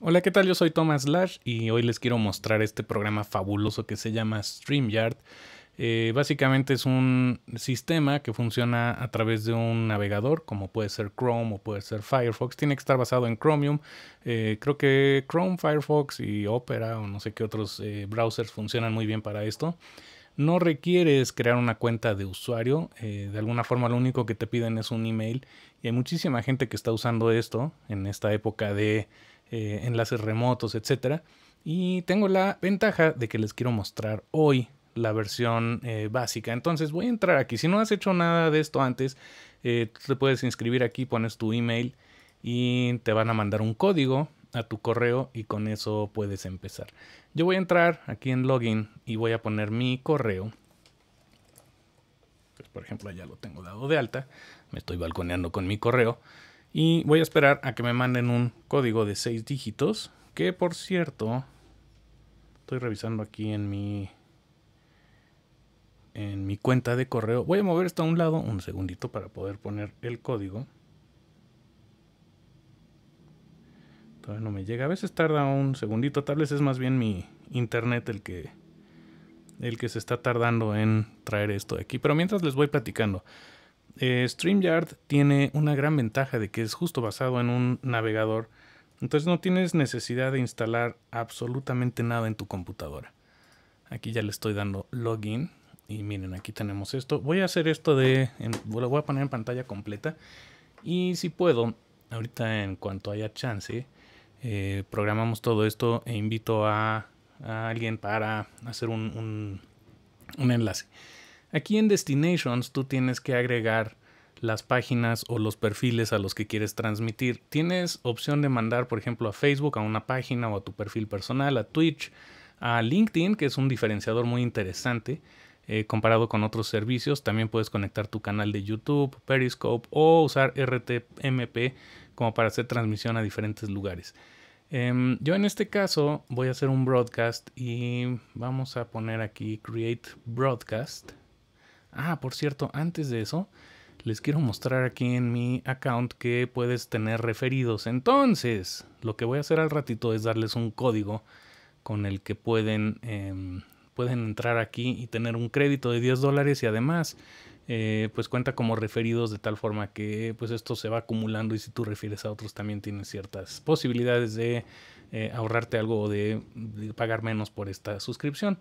Hola, ¿qué tal? Yo soy Thomas Lash y hoy les quiero mostrar este programa fabuloso que se llama StreamYard. Eh, básicamente es un sistema que funciona a través de un navegador, como puede ser Chrome o puede ser Firefox. Tiene que estar basado en Chromium. Eh, creo que Chrome, Firefox y Opera o no sé qué otros eh, browsers funcionan muy bien para esto no requieres crear una cuenta de usuario. de alguna forma lo único que te piden es un email. Y hay muchísima gente que está usando esto en esta época de eh, enlaces remotos, etcétera Y tengo la ventaja de que les quiero mostrar hoy la versión eh, básica. Entonces voy a entrar aquí. Si no has hecho nada de esto antes, eh, te puedes inscribir aquí, pones tu email y te van a mandar un código a tu correo y con eso puedes empezar. Yo voy a entrar aquí en login y voy a poner mi correo. Pues, por ejemplo, ya lo tengo dado de alta. Me estoy balconeando con mi correo. Y voy a esperar a que me manden un código de 6 dígitos. Que por cierto, estoy revisando aquí en mi en mi cuenta de correo. Voy a mover esto a un lado un segundito para poder poner el código. Todavía no me llega. A veces tarda un segundito. Tal vez es más bien mi internet el que el que se está tardando en traer esto de aquí. Pero mientras les voy platicando. Eh, StreamYard tiene una gran ventaja de que es justo basado en un navegador, entonces no tienes necesidad de instalar absolutamente nada en tu computadora. Aquí ya le estoy dando login y miren, aquí tenemos esto. Voy a hacer esto de, lo voy a poner en pantalla completa y si puedo, ahorita en cuanto haya chance, eh, programamos todo esto e invito a, alguien para hacer un, un enlace. Aquí en Destinations tú tienes que agregar las páginas o los perfiles a los que quieres transmitir. Tienes opción de mandar, por ejemplo, a Facebook, a una página o a tu perfil personal, a Twitch, a LinkedIn, que es un diferenciador muy interesante eh, comparado con otros servicios. También puedes conectar tu canal de YouTube, Periscope o usar RTMP como para hacer transmisión a diferentes lugares. Em, yo en este caso voy a hacer un broadcast y vamos a poner aquí Create Broadcast. Ah, por cierto, antes de eso, les quiero mostrar aquí en mi account que puedes tener referidos. Entonces, lo que voy a hacer al ratito es darles un código con el que pueden, em, pueden entrar aquí y tener un crédito de 10 dólares y además eh, pues cuenta como referidos de tal forma que pues esto se va acumulando y si tú refieres a otros también tienes ciertas posibilidades de eh, ahorrarte algo o de pagar menos por esta suscripción.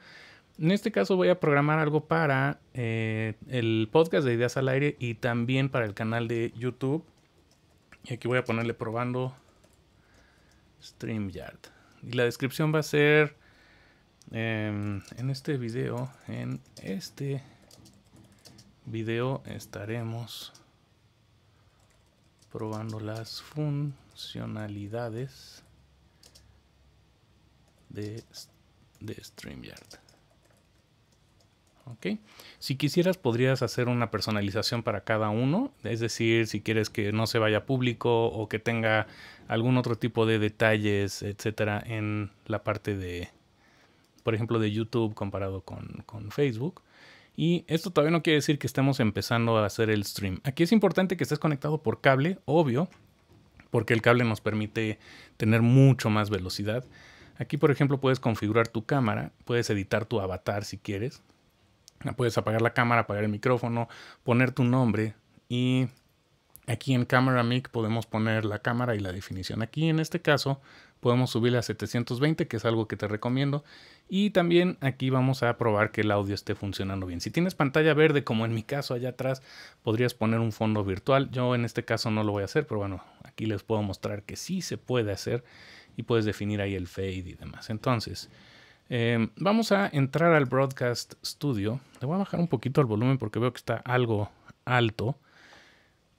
En este caso voy a programar algo para eh, el podcast de Ideas al Aire y también para el canal de YouTube. Y aquí voy a ponerle probando StreamYard. Y la descripción va a ser em, en este video, en este video estaremos probando las funcionalidades de, de StreamYard. Si quisieras, podrías hacer una personalización para cada uno, es decir, si quieres que no se vaya público o que tenga algún otro tipo de detalles, etcétera, en la parte de, por ejemplo, de YouTube comparado con, con Facebook. Y esto todavía no quiere decir que estemos empezando a hacer el stream. Aquí es importante que estés conectado por cable, obvio, porque el cable nos permite tener mucho más velocidad. Aquí, por ejemplo, puedes configurar tu cámara, puedes editar tu avatar si quieres, Puedes apagar la cámara, apagar el micrófono, poner tu nombre y aquí en Camera Mic podemos poner la cámara y la definición. Aquí en este caso podemos subirla a 720, que es algo que te recomiendo. Y también aquí vamos a probar que el audio esté funcionando bien. Si tienes pantalla verde, como en mi caso allá atrás, podrías poner un fondo virtual. Yo en este caso no lo voy a hacer, pero bueno, aquí les puedo mostrar que sí se puede hacer y puedes definir ahí el fade y demás. Entonces, Em, vamos a entrar al Broadcast Studio. Le voy a bajar un poquito el volumen porque veo que está algo alto.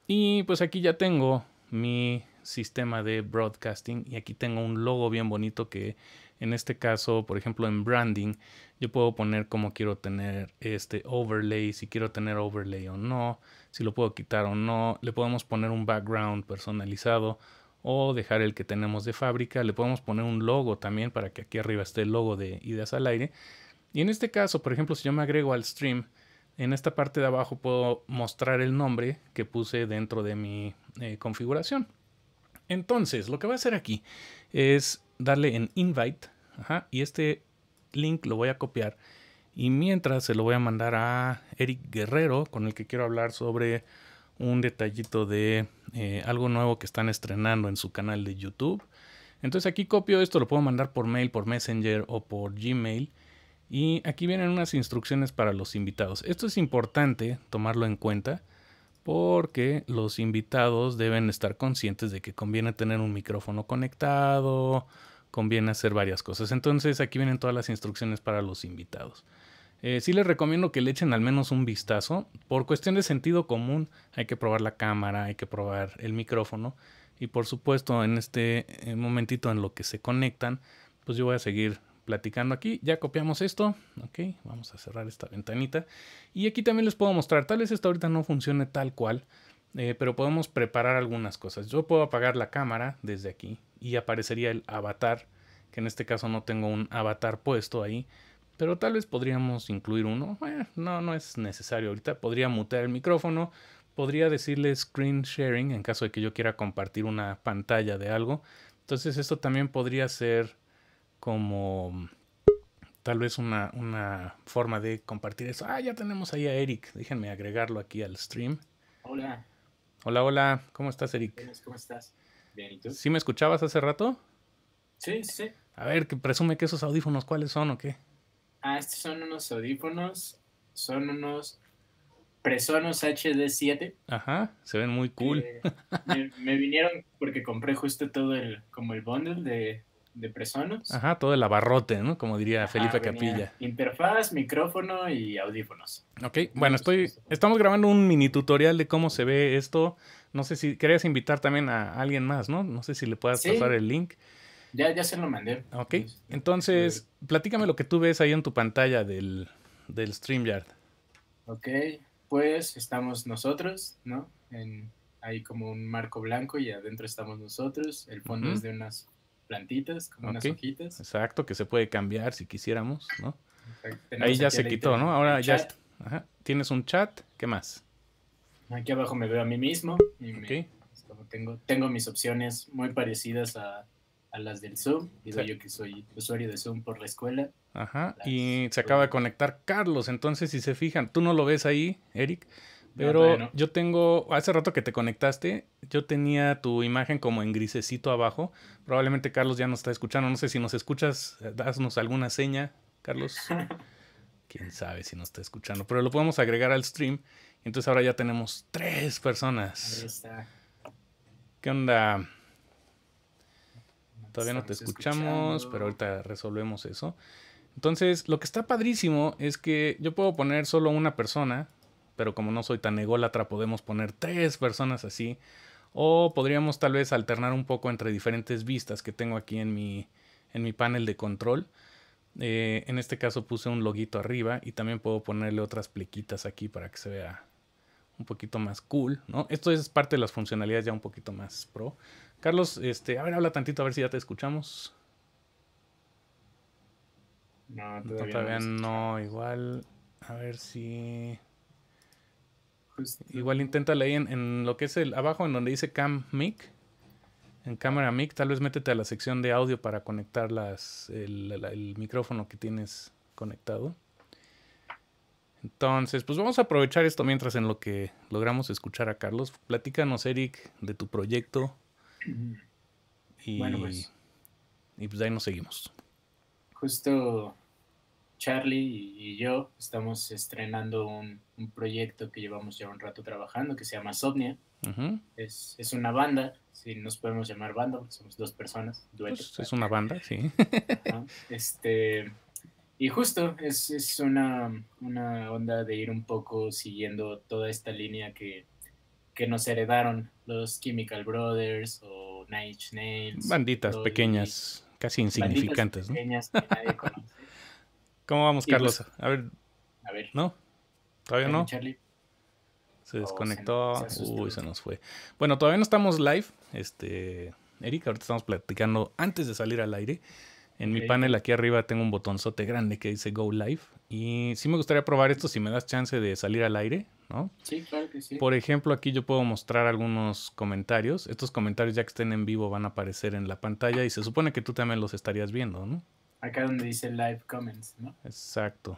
Y pues aquí ya tengo mi sistema de broadcasting y aquí tengo un logo bien bonito que en este caso, por ejemplo, en branding, yo puedo poner como quiero tener este overlay, si quiero tener overlay o no, si lo puedo quitar o no, le podemos poner un background personalizado o dejar el que tenemos de fábrica. Le podemos poner un logo también para que aquí arriba esté el logo de Ideas al Aire. Y en este caso, por ejemplo, si yo me agrego al stream, en esta parte de abajo puedo mostrar el nombre que puse dentro de mi eh, configuración. Entonces, lo que voy a hacer aquí es darle en invite y este link lo voy a copiar y mientras se lo voy a mandar a Eric Guerrero con el que quiero hablar sobre un detallito de eh, algo nuevo que están estrenando en su canal de YouTube. Entonces aquí copio esto, lo puedo mandar por mail, por Messenger o por Gmail. Y aquí vienen unas instrucciones para los invitados. Esto es importante tomarlo en cuenta porque los invitados deben estar conscientes de que conviene tener un micrófono conectado, conviene hacer varias cosas. Entonces aquí vienen todas las instrucciones para los invitados. Eh, sí les recomiendo que le echen al menos un vistazo. Por cuestión de sentido común, hay que probar la cámara, hay que probar el micrófono. Y por supuesto, en este eh, momentito en lo que se conectan, pues yo voy a seguir platicando aquí. Ya copiamos esto. Ok, vamos a cerrar esta ventanita. Y aquí también les puedo mostrar. Tal vez esto ahorita no funcione tal cual. Eh, pero podemos preparar algunas cosas. Yo puedo apagar la cámara desde aquí y aparecería el avatar, que en este caso no tengo un avatar puesto ahí, pero tal vez podríamos incluir uno. Eh, no, no es necesario ahorita. Podría mutear el micrófono, podría decirle screen sharing en caso de que yo quiera compartir una pantalla de algo. Entonces esto también podría ser como tal vez una, forma de compartir eso. Ah, ya tenemos ahí a Eric. Déjenme agregarlo aquí al stream. Hola. Hola, hola. ¿Cómo estás, Eric? ¿Cómo estás? Bien, ¿Sí me escuchabas hace rato? Sí, sí. A ver, que presume que esos audífonos cuáles son o qué ah, estos son unos audífonos, son unos Presonus HD7. Ajá, se ven muy cool. Eh, me, vinieron porque compré justo todo el, como el bundle de, de Presonus. Ajá, todo el abarrote, ¿no? Como diría ah, Felipe Capilla. Interfaz, micrófono y audífonos. Ok, bueno, estoy, estamos grabando un mini tutorial de cómo se ve esto. No sé si querías invitar también a alguien más, ¿no? No sé si le puedas pasar el link. Ya, ya se lo mandé. Ok. Pues, entonces, eh, platícame lo que tú ves ahí en tu pantalla del, del StreamYard. Ok, pues estamos nosotros, ¿no? En, hay como un marco blanco y adentro estamos nosotros. El fondo es de unas plantitas, como unas hojitas. Exacto, que se puede cambiar si quisiéramos, ¿no? Ahí ya se quitó, ¿no? Ahora ya tienes un chat, ¿qué más? Aquí abajo me veo a mí mismo y tengo, tengo mis opciones muy parecidas a a las del Zoom. Digo yo que soy usuario de Zoom por la escuela. Ajá. Y se acaba de conectar Carlos. Entonces, si se fijan, tú no lo ves ahí, Eric. Pero yo tengo, hace rato que te conectaste, yo tenía tu imagen como en grisecito abajo. Probablemente Carlos ya nos está escuchando. No sé si nos escuchas, eh, Dásnos alguna seña, Carlos. Quién sabe si nos está escuchando. Pero lo podemos agregar al stream. Entonces ahora ya tenemos tres personas. Ahí ¿Qué onda? Todavía no te escuchamos, pero ahorita resolvemos eso. Entonces, lo que está padrísimo es que yo puedo poner solo una persona, pero como no soy tan ególatra, podemos poner tres personas así. O podríamos tal vez alternar un poco entre diferentes vistas que tengo aquí en mi, en mi panel de control. Eh, en este caso puse un loguito arriba y también puedo ponerle otras plequitas aquí para que se vea un poquito más cool, ¿no? Esto es parte de las funcionalidades ya un poquito más pro. Carlos, este, a ver, habla tantito, a ver si ya te escuchamos. No, todavía no, igual, a ver si... Pues, igual intenta leer en, lo que es el abajo en donde dice Cam Mic, en cámara Mic, tal vez métete a la sección de audio para conectar el, el, micrófono que tienes conectado. Entonces, pues vamos a aprovechar esto mientras en lo que logramos escuchar a Carlos. Platícanos, Eric, de tu proyecto, pues. Y, pues. Y ahí nos seguimos. Justo Charlie y yo estamos estrenando un, proyecto que llevamos ya un rato trabajando que se llama Somnia. es, una banda, si nos podemos llamar banda, somos dos personas, duetos pues, es una banda, sí. Este, y justo es, es una, una, onda de ir un poco siguiendo toda esta línea que, que nos heredaron los Chemical Brothers o Night Nails. Banditas pequeñas, casi insignificantes. ¿Cómo vamos, Carlos? a ver. ¿No? ¿Todavía no? Se desconectó. Uy, se nos fue. Bueno, todavía no estamos live. Este, Eric, ahorita estamos platicando antes de salir al aire. En mi panel aquí arriba tengo un botonzote grande que dice Go Live. Y sí me gustaría probar esto si me das chance de salir al aire. ¿no? Por ejemplo, aquí yo puedo mostrar algunos comentarios. Estos comentarios ya que estén en vivo van a aparecer en la pantalla y se supone que tú también los estarías viendo, ¿no? Acá donde dice live comments, ¿no? Exacto.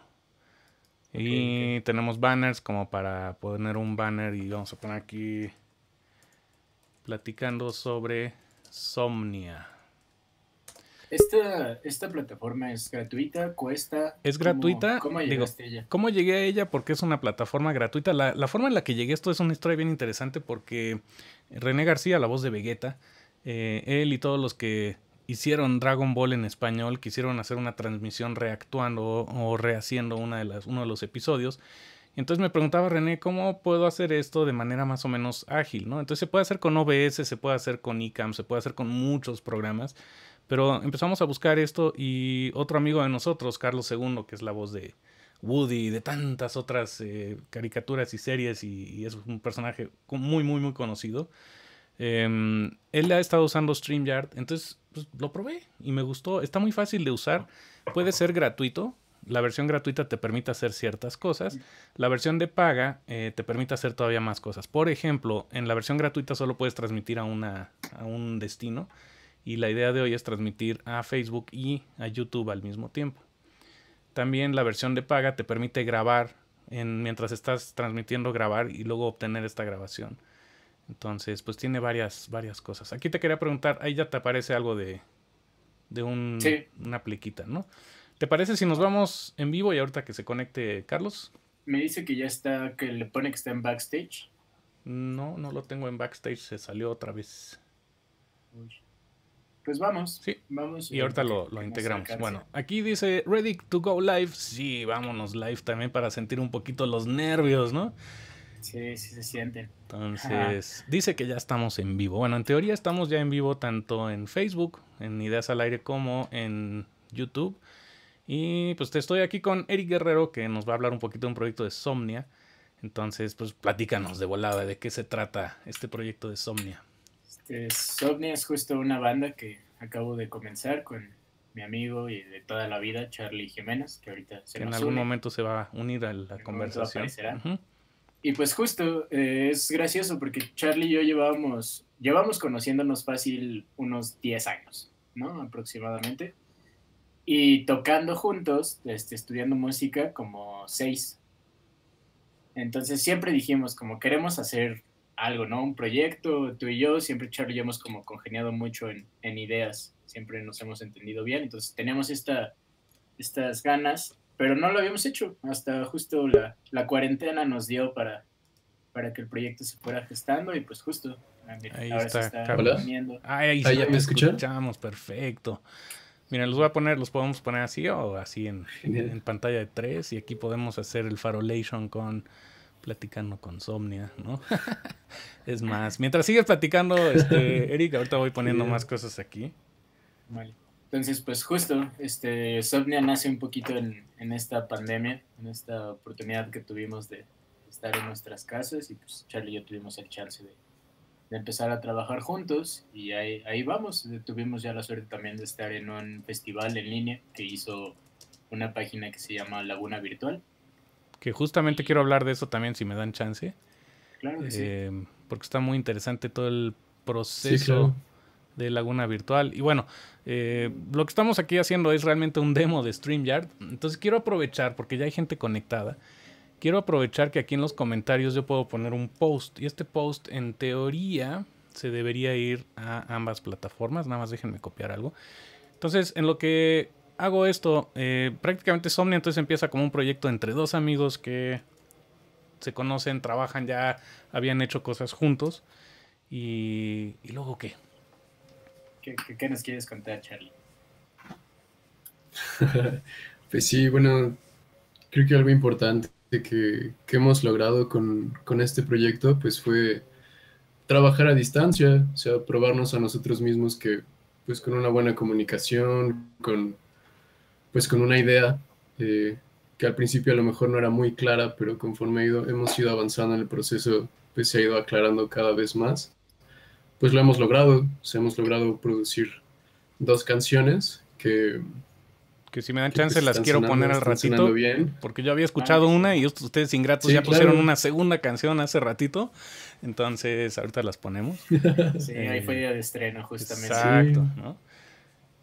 y tenemos banners como para poner un banner y vamos a poner aquí platicando sobre Somnia. Esta, esta plataforma es gratuita, cuesta. Es gratuita. ¿Cómo, a ella? ¿Cómo llegué a ella? Porque es una plataforma gratuita. La, forma en la que llegué esto es una historia bien interesante porque René García, la voz de Vegeta, eh, él y todos los que hicieron Dragon Ball en español, quisieron hacer una transmisión reactuando o, rehaciendo una de las, uno de los episodios. Entonces me preguntaba René, ¿cómo puedo hacer esto de manera más o menos ágil? ¿no? Entonces se puede hacer con OBS, se puede hacer con ICAM, e se puede hacer con muchos programas. Pero empezamos a buscar esto y otro amigo de nosotros, Carlos II, que es la voz de Woody y de tantas otras eh, caricaturas y series y, es un personaje muy, muy, muy conocido. Em, él ha estado usando StreamYard, entonces pues, lo probé y me gustó. Está muy fácil de usar, puede ser gratuito. La versión gratuita te permite hacer ciertas cosas. La versión de paga eh, te permite hacer todavía más cosas. Por ejemplo, en la versión gratuita solo puedes transmitir a, una, a un destino y la idea de hoy es transmitir a Facebook y a YouTube al mismo tiempo. También la versión de paga te permite grabar mientras estás transmitiendo, grabar y luego obtener esta grabación. Entonces, pues tiene varias, varias cosas. Aquí te quería preguntar, ahí ya te aparece algo de, un, una pliquita, ¿no? ¿Te parece si nos vamos en vivo y ahorita que se conecte Carlos? Me dice que ya está, que le pone que está en backstage. No, no lo tengo en backstage, se salió otra vez. Pues vamos. Sí. Vamos. Y ahorita este, lo, integramos. Bueno, aquí dice Ready to go live. Sí, vámonos live también para sentir un poquito los nervios, ¿no? Sí, sí se sienten. Entonces, dice que ya estamos en vivo. Bueno, en teoría estamos ya en vivo tanto en Facebook, en Ideas al Aire, como en YouTube. Y pues te estoy aquí con Eric Guerrero, que nos va a hablar un poquito de un proyecto de Somnia. Entonces, pues platícanos de volada de qué se trata este proyecto de Somnia. Este, es justo una banda que acabo de comenzar con mi amigo y de toda la vida, Charlie Jiménez, que ahorita En algún momento se va a unir a la conversación. Y pues justo, eh, es gracioso porque Charlie y yo llevábamos, llevamos conociéndonos fácil unos 10 años, ¿no? Aproximadamente. Y tocando juntos, este, estudiando música, como 6. Entonces siempre dijimos, como queremos hacer algo, ¿no? Un proyecto, tú y yo, siempre Charlie hemos como congeniado mucho en, ideas, siempre nos hemos entendido bien, entonces tenemos esta, estas ganas, pero no lo habíamos hecho, hasta justo la, cuarentena nos dio para, para que el proyecto se fuera gestando y pues justo. Ah, ahí está, Ahí, ah, me escuchamos, perfecto. Mira, los voy a poner, los podemos poner así o así en, en pantalla de tres y aquí podemos hacer el farolation con platicando con Somnia, ¿no? es más, mientras sigues platicando, este, Eric, ahorita voy poniendo más cosas aquí. Entonces, pues justo, este, Somnia nace un poquito en, en esta pandemia, en esta oportunidad que tuvimos de estar en nuestras casas y pues Charlie y yo tuvimos el chance de, empezar a trabajar juntos y ahí, ahí vamos. Eh, tuvimos ya la suerte también de estar en un festival en línea que hizo una página que se llama Laguna Virtual que justamente quiero hablar de eso también si me dan chance. Claro que em, Porque está muy interesante todo el proceso de Laguna Virtual. Y bueno, eh, lo que estamos aquí haciendo es realmente un demo de StreamYard. Entonces quiero aprovechar, porque ya hay gente conectada, quiero aprovechar que aquí en los comentarios yo puedo poner un post. Y este post en teoría se debería ir a ambas plataformas. Nada más déjenme copiar algo. Entonces, en lo que hago esto. Eh, prácticamente Somnia entonces empieza como un proyecto entre dos amigos que se conocen, trabajan, ya habían hecho cosas juntos. ¿Y, luego qué? ¿Qué, nos quieres contar, Charlie? pues sí, bueno, creo que algo importante que, que hemos logrado con, con este proyecto pues fue trabajar a distancia, o sea, probarnos a nosotros mismos que pues con una buena comunicación, con pues con una idea eh, que al principio a lo mejor no era muy clara, pero conforme ido, hemos ido avanzando en el proceso, pues se ha ido aclarando cada vez más. Pues lo hemos logrado, o hemos logrado producir dos canciones que... Que si me dan chance pues, las quiero poner al ratito, bien. porque yo había escuchado ah. una y ustedes ingratos ya pusieron una segunda canción hace ratito, entonces ahorita las ponemos. sí, ahí fue día eh, de estreno justamente. Exacto, ¿no?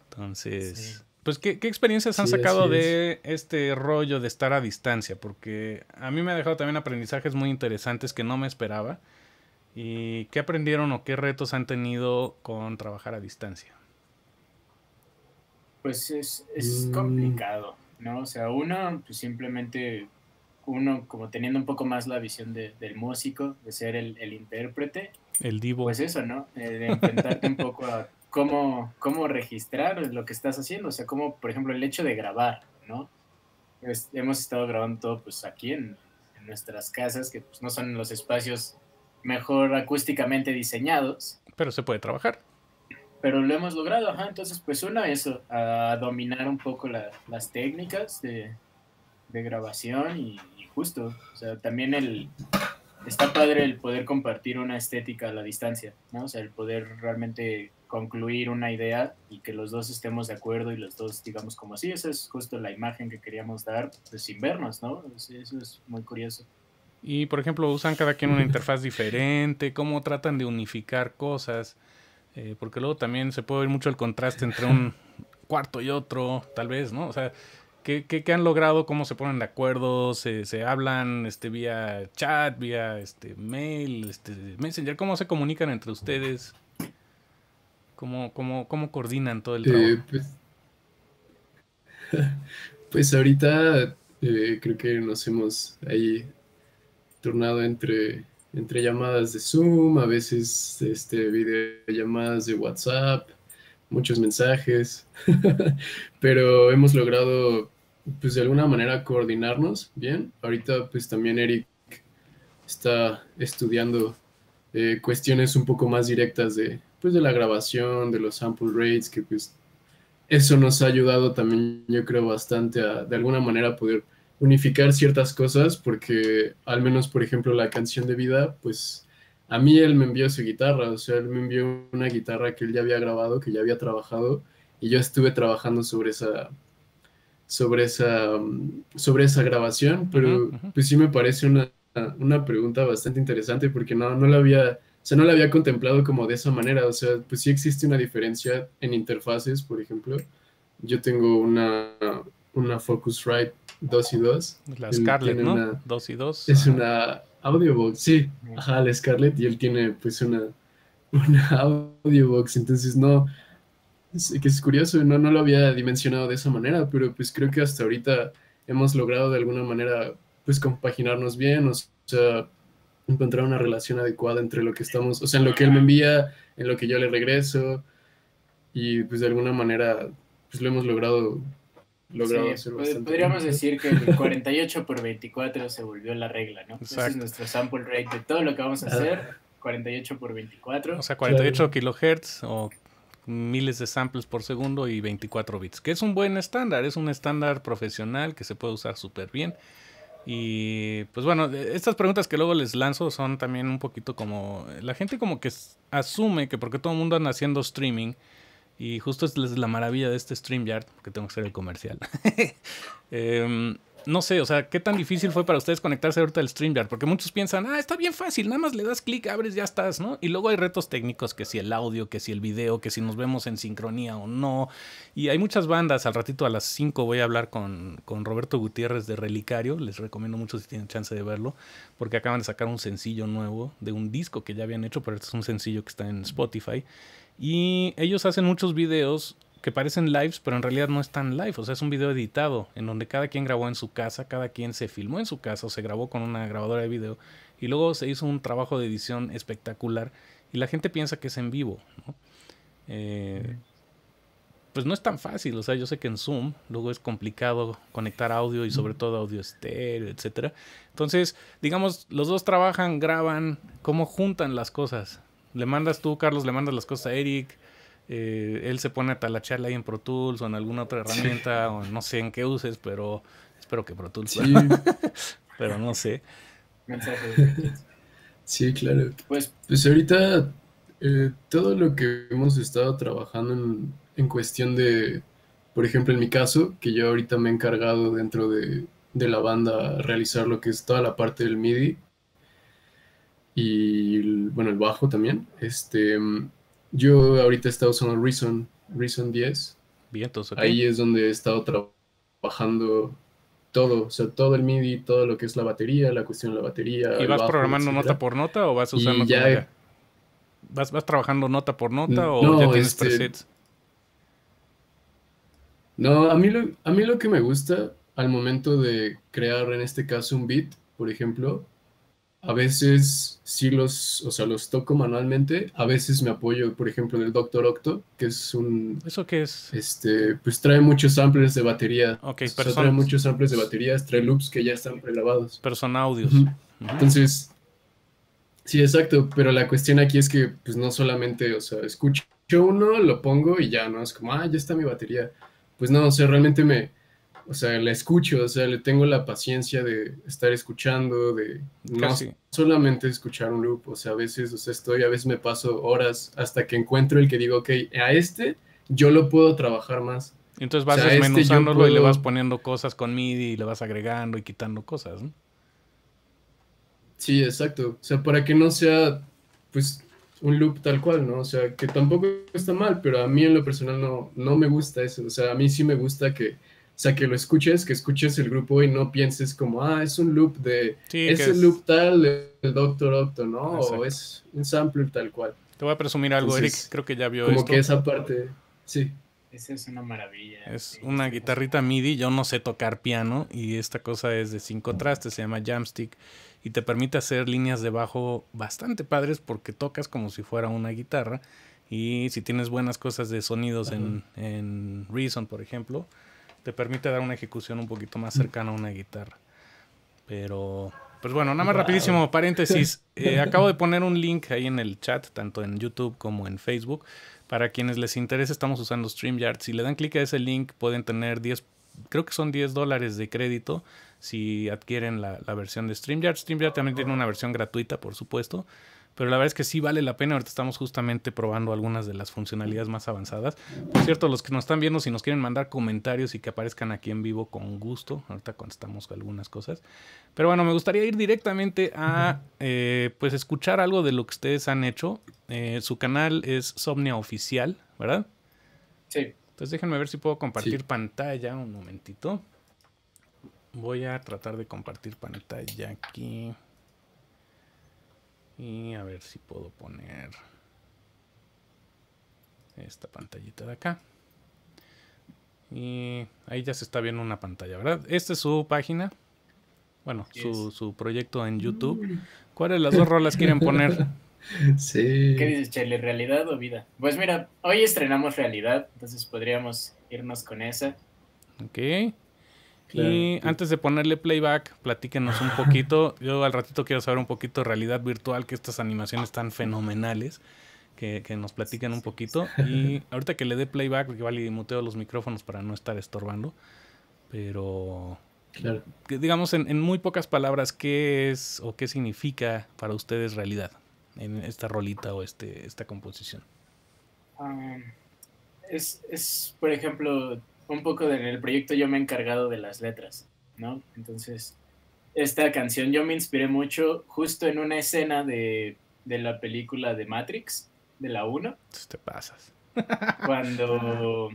Entonces... Pues, ¿qué, experiencias han sacado de este rollo de estar a distancia? Porque a mí me ha dejado también aprendizajes muy interesantes que no me esperaba. ¿Y qué aprendieron o qué retos han tenido con trabajar a distancia? Pues es, mm. complicado, ¿no? O sea, uno, pues simplemente, uno como teniendo un poco más la visión del músico, de ser el, intérprete. El divo. Pues eso, ¿no? Eh, de un poco a cómo, cómo registrar lo que estás haciendo, o sea, como por ejemplo el hecho de grabar, ¿no? hemos estado grabando todo pues aquí en, nuestras casas, que pues, no son los espacios mejor acústicamente diseñados. Pero se puede trabajar. Pero lo hemos logrado, ajá. Entonces, pues una eso, uh, a dominar un poco las técnicas de, de grabación y, y, justo, o sea, también el... Está padre el poder compartir una estética a la distancia, ¿no? O sea, el poder realmente concluir una idea y que los dos estemos de acuerdo y los dos digamos como así, esa es justo la imagen que queríamos dar pues, sin vernos, ¿no? Eso es muy curioso. Y por ejemplo, usan cada quien una interfaz diferente, cómo tratan de unificar cosas, eh, porque luego también se puede ver mucho el contraste entre un cuarto y otro, tal vez, ¿no? O sea, ¿qué, han logrado? ¿Cómo se ponen de acuerdo? ¿Se, se hablan este, vía chat, vía este, mail, este, messenger? ¿Cómo se comunican entre ustedes? ¿Cómo, cómo, cómo coordinan todo el eh, trabajo? pues, pues ahorita eh, creo que nos hemos ahí turnado entre, entre llamadas de Zoom, a veces este, videollamadas de WhatsApp, muchos mensajes, pero hemos logrado pues de alguna manera coordinarnos bien. Ahorita pues también Eric está estudiando eh, cuestiones un poco más directas de, pues, de la grabación, de los sample rates, que pues eso nos ha ayudado también, yo creo, bastante a de alguna manera poder unificar ciertas cosas, porque al menos, por ejemplo, la canción de vida, pues a mí él me envió su guitarra, o sea, él me envió una guitarra que él ya había grabado, que ya había trabajado, y yo estuve trabajando sobre esa sobre esa sobre esa grabación, pero pues sí me parece una, una pregunta bastante interesante porque no, no la había o sea, no la había contemplado como de esa manera. O sea, pues sí existe una diferencia en interfaces, por ejemplo. Yo tengo una, una Focusrite 2 y 2. La Scarlett, ¿no? Una, 2 y 2. Es una Audiobox, sí. Ajá, la Scarlett. Y él tiene, pues, una, una Audiobox. Entonces, no. Es, que es curioso, no, no lo había dimensionado de esa manera, pero pues creo que hasta ahorita hemos logrado de alguna manera, pues, compaginarnos bien. O sea, encontrar una relación adecuada entre lo que estamos, o sea, en lo que él me envía, en lo que yo le regreso, y pues de alguna manera, pues lo hemos logrado. logrado hacer pues, podríamos decir que el 48 por 24 se volvió la regla, ¿no? es nuestro sample rate de todo lo que vamos a hacer, 48 por 24. O sea, 48 kilohertz o miles de samples por segundo y 24 bits, que es un buen estándar, es un estándar profesional que se puede usar súper bien. Y pues bueno, estas preguntas que luego les lanzo son también un poquito como... Eh, la gente como que asume que porque todo el mundo anda haciendo streaming, y justo es la maravilla de este StreamYard, que tengo que hacer el comercial. eh, no sé, o sea, ¿qué tan difícil fue para ustedes conectarse ahorita al StreamYard? Porque muchos piensan, ah, está bien fácil, nada más le das clic, abres, ya estás, ¿no? Y luego hay retos técnicos, que si el audio, que si el video, que si nos vemos en sincronía o no. Y hay muchas bandas, al ratito a las 5 voy a hablar con, con Roberto Gutiérrez de Relicario, les recomiendo mucho si tienen chance de verlo, porque acaban de sacar un sencillo nuevo de un disco que ya habían hecho, pero este es un sencillo que está en Spotify. Y ellos hacen muchos videos que parecen lives, pero en realidad no están live. O sea, es un video editado en donde cada quien grabó en su casa, cada quien se filmó en su casa o se grabó con una grabadora de video y luego se hizo un trabajo de edición espectacular y la gente piensa que es en vivo, eh, pues no es tan fácil, o sea, yo sé que en Zoom luego es complicado conectar audio y sobre todo audio estéreo, etcétera. Entonces, digamos, los dos trabajan, graban, ¿cómo juntan las cosas? Le mandas tú, Carlos, le mandas las cosas a Eric, eh, él se pone a talacharla ahí en Pro Tools o en alguna otra herramienta, o no sé en qué uses, pero espero que Pro Tools. Sí. Pero, no sé. Sí, claro. Pues, pues ahorita eh, todo lo que hemos estado trabajando en, cuestión de, por ejemplo, en mi caso, que yo ahorita me he encargado dentro de, de la banda realizar lo que es toda la parte del MIDI y, bueno, el bajo también. Este, yo ahorita he estado usando Reason, Reason 10. Bien, entonces, Ahí es donde he estado trabajando todo, o sea, todo el MIDI, todo lo que es la batería, la cuestión de la batería. ¿Y vas programando nota por nota o vas usando? Ya... ¿Vas, ¿Vas trabajando nota por nota mm, o ya tienes este, presets? No, a mí, lo, a mí lo que me gusta al momento de crear en este caso un beat, por ejemplo, a veces sí los, o sea, los toco manualmente, a veces me apoyo, por ejemplo, en el Doctor Octo, que es un... ¿Eso qué es? Este, pues trae muchos samples de batería. Ok, o trae muchos samples de baterías, trae loops que ya están prelavados. Pero son audios. Entonces, sí, exacto, pero la cuestión aquí es que pues no solamente, o sea, escucho uno, lo pongo y ya, ¿no? Es como, ah, ya está mi batería. Pues no, o sea, realmente me, o sea, la escucho, o sea, le tengo la paciencia de estar escuchando, de no solamente escuchar un loop, o sea, a veces, o sea, estoy, a veces me paso horas hasta que encuentro el que digo, ok, a este yo lo puedo trabajar más. Entonces vas este desmenuzándolo y le vas poniendo cosas con MIDI y le vas agregando y quitando cosas, ¿no? Sí, exacto. O sea, para que no sea, pues, un loop tal cual, ¿no? O sea, que tampoco está mal, pero a mí en lo personal no, no me gusta eso. O sea, a mí sí me gusta que o sea, que lo escuches, que escuches el grupo y no pienses como, ah, es un loop de. es, el loop tal, el Doctor Octo, ¿no? O es un sample tal cual. Te voy a presumir algo, Eric. Creo que ya vio esto. Como que esa parte. Sí. Esa es una maravilla. Es una guitarrita MIDI. Yo no sé tocar piano y esta cosa es de cinco trastes, se llama Jamstick y te permite hacer líneas de bajo bastante padres porque tocas como si fuera una guitarra. Y si tienes buenas cosas de sonidos en, en Reason, por ejemplo, te permite dar una ejecución un poquito más cercana a una guitarra. Pero, pues bueno, nada más rapidísimo, paréntesis. Eh, acabo de poner un link ahí en el chat, tanto en YouTube como en Facebook. Para quienes les interese, estamos usando StreamYard. Si le dan clic a ese link, pueden tener 10, creo que son 10 dólares de crédito si adquieren la, la versión de StreamYard. StreamYard también tiene una versión gratuita, por supuesto. Pero la verdad es que sí vale la pena. Ahorita estamos justamente probando algunas de las funcionalidades más avanzadas. Por cierto, los que nos están viendo, si nos quieren mandar comentarios y que aparezcan aquí en vivo, con gusto. Ahorita contestamos algunas cosas. Pero bueno, me gustaría ir directamente a eh, pues escuchar algo de lo que ustedes han hecho. Eh, su canal es Somnia Oficial, ¿verdad? Sí. Entonces déjenme ver si puedo compartir pantalla un momentito. Voy a tratar de compartir pantalla aquí. Y a ver si puedo poner esta pantallita de acá. Y ahí ya se está viendo una pantalla, ¿verdad? Esta es su página. Bueno, su, su, proyecto en YouTube. Mm. ¿Cuáles las dos rolas quieren poner? Sí. ¿Qué dices, Chele? ¿Realidad o vida? Pues mira, hoy estrenamos realidad, entonces podríamos irnos con esa. Ok y antes de ponerle playback, platíquenos un poquito. Yo al ratito quiero saber un poquito de realidad virtual, que estas animaciones están fenomenales, que, nos platiquen un poquito. Y ahorita que le dé playback, porque vale, muteo los micrófonos para no estar estorbando. Pero, digamos, en, muy pocas palabras, ¿qué es o qué significa para ustedes realidad en esta rolita o este, esta composición? Ah, es, es, por ejemplo, un poco en el proyecto yo me he encargado de las letras, ¿no? Entonces, esta canción yo me inspiré mucho justo en una escena de, la película de Matrix, de la 1. Te pasas. Cuando,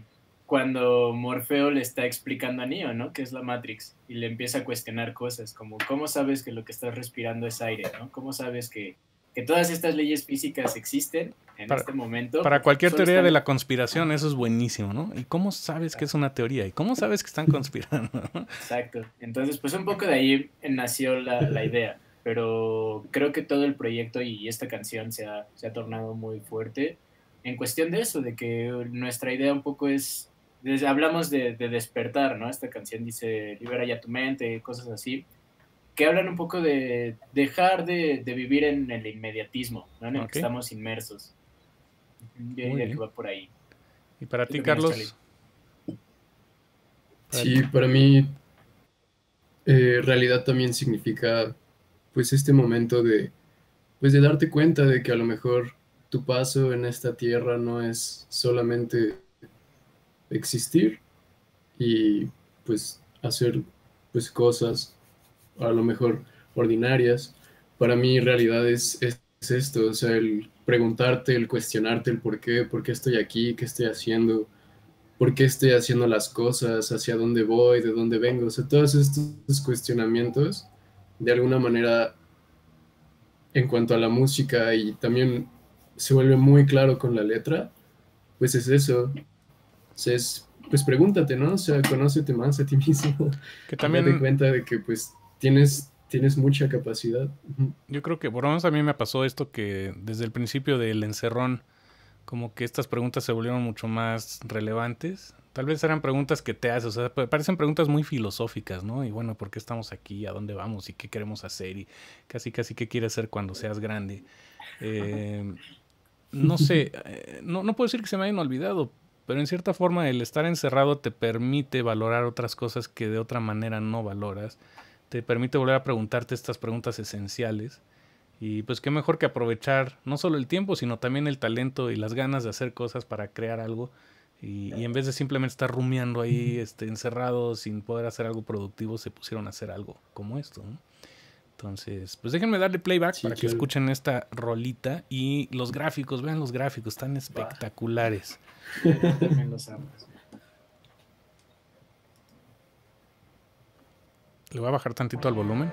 cuando Morfeo le está explicando a Neo, ¿no? Que es la Matrix, y le empieza a cuestionar cosas, como, ¿cómo sabes que lo que estás respirando es aire, ¿no? ¿Cómo sabes que que todas estas leyes físicas existen en este momento. Para cualquier teoría de la conspiración, eso es buenísimo, ¿no? ¿Y cómo sabes que es una teoría? ¿Y cómo sabes que están conspirando? Exacto. Entonces, pues un poco de ahí nació la, idea. Pero creo que todo el proyecto y esta canción se ha, tornado muy fuerte en cuestión de eso, de que nuestra idea un poco es, hablamos de, despertar, ¿no? Esta canción dice, libera ya tu mente, cosas así, que hablan un poco de dejar de, vivir en el inmediatismo, ¿no? en el que estamos inmersos. Yo que por ahí. ¿Y para ti, Carlos? sí, para mí eh, realidad también significa pues este momento de pues de darte cuenta de que a lo mejor tu paso en esta tierra no es solamente existir y pues hacer pues cosas a lo mejor ordinarias, para mí realidad es, es, esto, o sea, el preguntarte, el cuestionarte el por qué, por qué estoy aquí, qué estoy haciendo, por qué estoy haciendo las cosas, hacia dónde voy, de dónde vengo, o sea, todos estos cuestionamientos, de alguna manera, en cuanto a la música y también se vuelve muy claro con la letra, pues es eso, o sea, es, pues pregúntate, ¿no? O sea, conócete más a ti mismo. Que también... cuenta de que pues tienes, tienes mucha capacidad. Yo creo que por lo menos a mí me pasó esto que desde el principio del encerrón, como que estas preguntas se volvieron mucho más relevantes. Tal vez eran preguntas que te haces, o sea, parecen preguntas muy filosóficas, ¿no? Y bueno, ¿por qué estamos aquí? ¿A dónde vamos? ¿Y qué queremos hacer? Y casi, casi, ¿qué quieres hacer cuando seas grande? Em, no sé, eh, no, no puedo decir que se me hayan olvidado, pero en cierta forma el estar encerrado te permite valorar otras cosas que de otra manera no valoras te permite volver a preguntarte estas preguntas esenciales. Y pues qué mejor que aprovechar no solo el tiempo, sino también el talento y las ganas de hacer cosas para crear algo. Y, en vez de simplemente estar rumiando ahí, este, encerrado, sin poder hacer algo productivo, se pusieron a hacer algo como esto. Entonces, pues déjenme darle playback para que escuchen esta rolita y los gráficos, vean los gráficos, están espectaculares. Le voy a bajar tantito al volumen.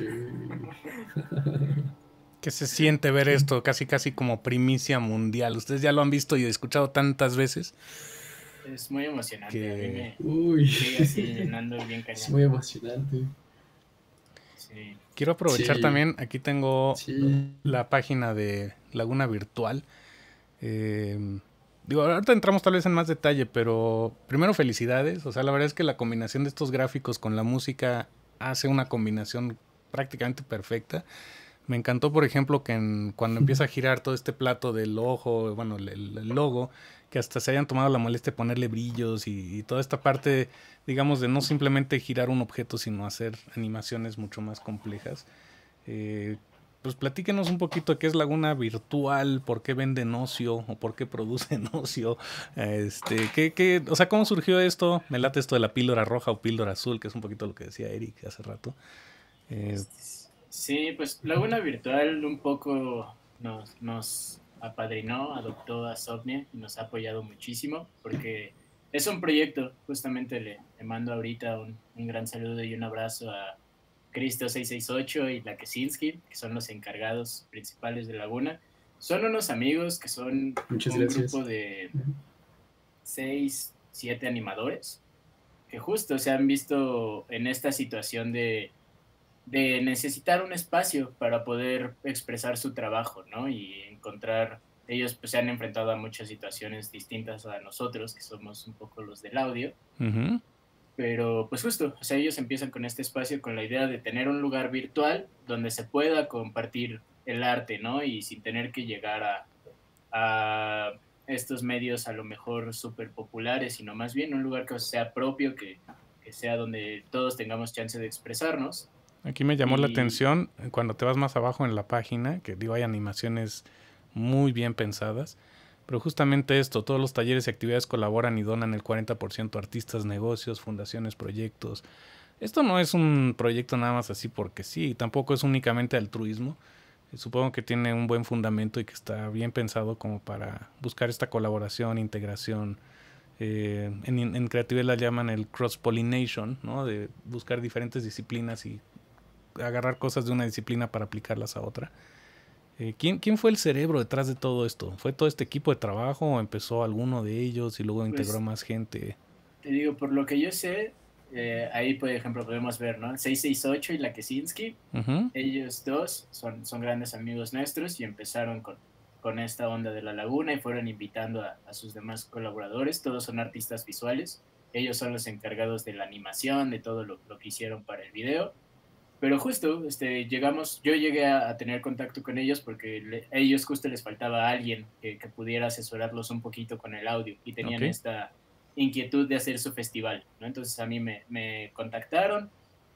que se siente ver esto casi casi como primicia mundial? Ustedes ya lo han visto y escuchado tantas veces. Es muy emocionante. Es muy emocionante. Quiero aprovechar también, aquí tengo la página de Laguna Virtual. Em, digo, ahorita entramos tal vez en más detalle, pero primero felicidades. O sea, la verdad es que la combinación de estos gráficos con la música hace una combinación prácticamente perfecta. Me encantó, por ejemplo, que cuando empieza a girar todo este plato del ojo, bueno, el, logo, que hasta se hayan tomado la molestia de ponerle brillos y, toda esta parte, digamos, de no simplemente girar un objeto, sino hacer animaciones mucho más complejas. Eh, pues platíquenos un poquito qué es Laguna Virtual, por qué venden ocio o por qué producen ocio. Este, ¿qué, qué, o sea, ¿cómo surgió esto? Me late esto de la píldora roja o píldora azul, que es un poquito lo que decía Eric hace rato. Sí, pues Laguna Virtual un poco nos, nos apadrinó, adoptó a Sofnia y nos ha apoyado muchísimo porque es un proyecto, justamente le, mando ahorita un, un, gran saludo y un abrazo a Cristo668 y la Kesinski, que son los encargados principales de Laguna. Son unos amigos que son un grupo de seis, siete animadores que justo se han visto en esta situación de de necesitar un espacio para poder expresar su trabajo, ¿no? Y encontrar, ellos pues se han enfrentado a muchas situaciones distintas a nosotros, que somos un poco los del audio, pero pues justo, o sea, ellos empiezan con este espacio con la idea de tener un lugar virtual donde se pueda compartir el arte, ¿no? Y sin tener que llegar a, estos medios a lo mejor súper populares, sino más bien un lugar que sea propio, que, que sea donde todos tengamos chance de expresarnos Aquí me llamó la atención cuando te vas más abajo en la página, que digo, hay animaciones muy bien pensadas. Pero justamente esto, todos los talleres y actividades colaboran y donan el 40% artistas, negocios, fundaciones, proyectos. Esto no es un proyecto nada más así porque sí, tampoco es únicamente altruismo. Supongo que tiene un buen fundamento y que está bien pensado como para buscar esta colaboración, integración. Eh, en, en creatividad la llaman el cross-pollination, ¿no? De buscar diferentes disciplinas y agarrar cosas de una disciplina para aplicarlas a otra. Eh, ¿quién, fue el cerebro detrás de todo esto? ¿Fue todo este equipo de trabajo o empezó alguno de ellos y luego pues, integró más gente? Te digo, por lo que yo sé, eh, ahí por ejemplo podemos ver, ¿no? 668 y la Kesinski, ellos dos son, son grandes amigos nuestros y empezaron con, con esta onda de la laguna y fueron invitando a, sus demás colaboradores, todos son artistas visuales, ellos son los encargados de la animación, de todo lo, lo que hicieron para el video pero justo, este, llegamos, yo llegué a, tener contacto con ellos porque a ellos justo les faltaba alguien que, pudiera asesorarlos un poquito con el audio y tenían esta inquietud de hacer su festival, ¿no? Entonces a mí me, contactaron,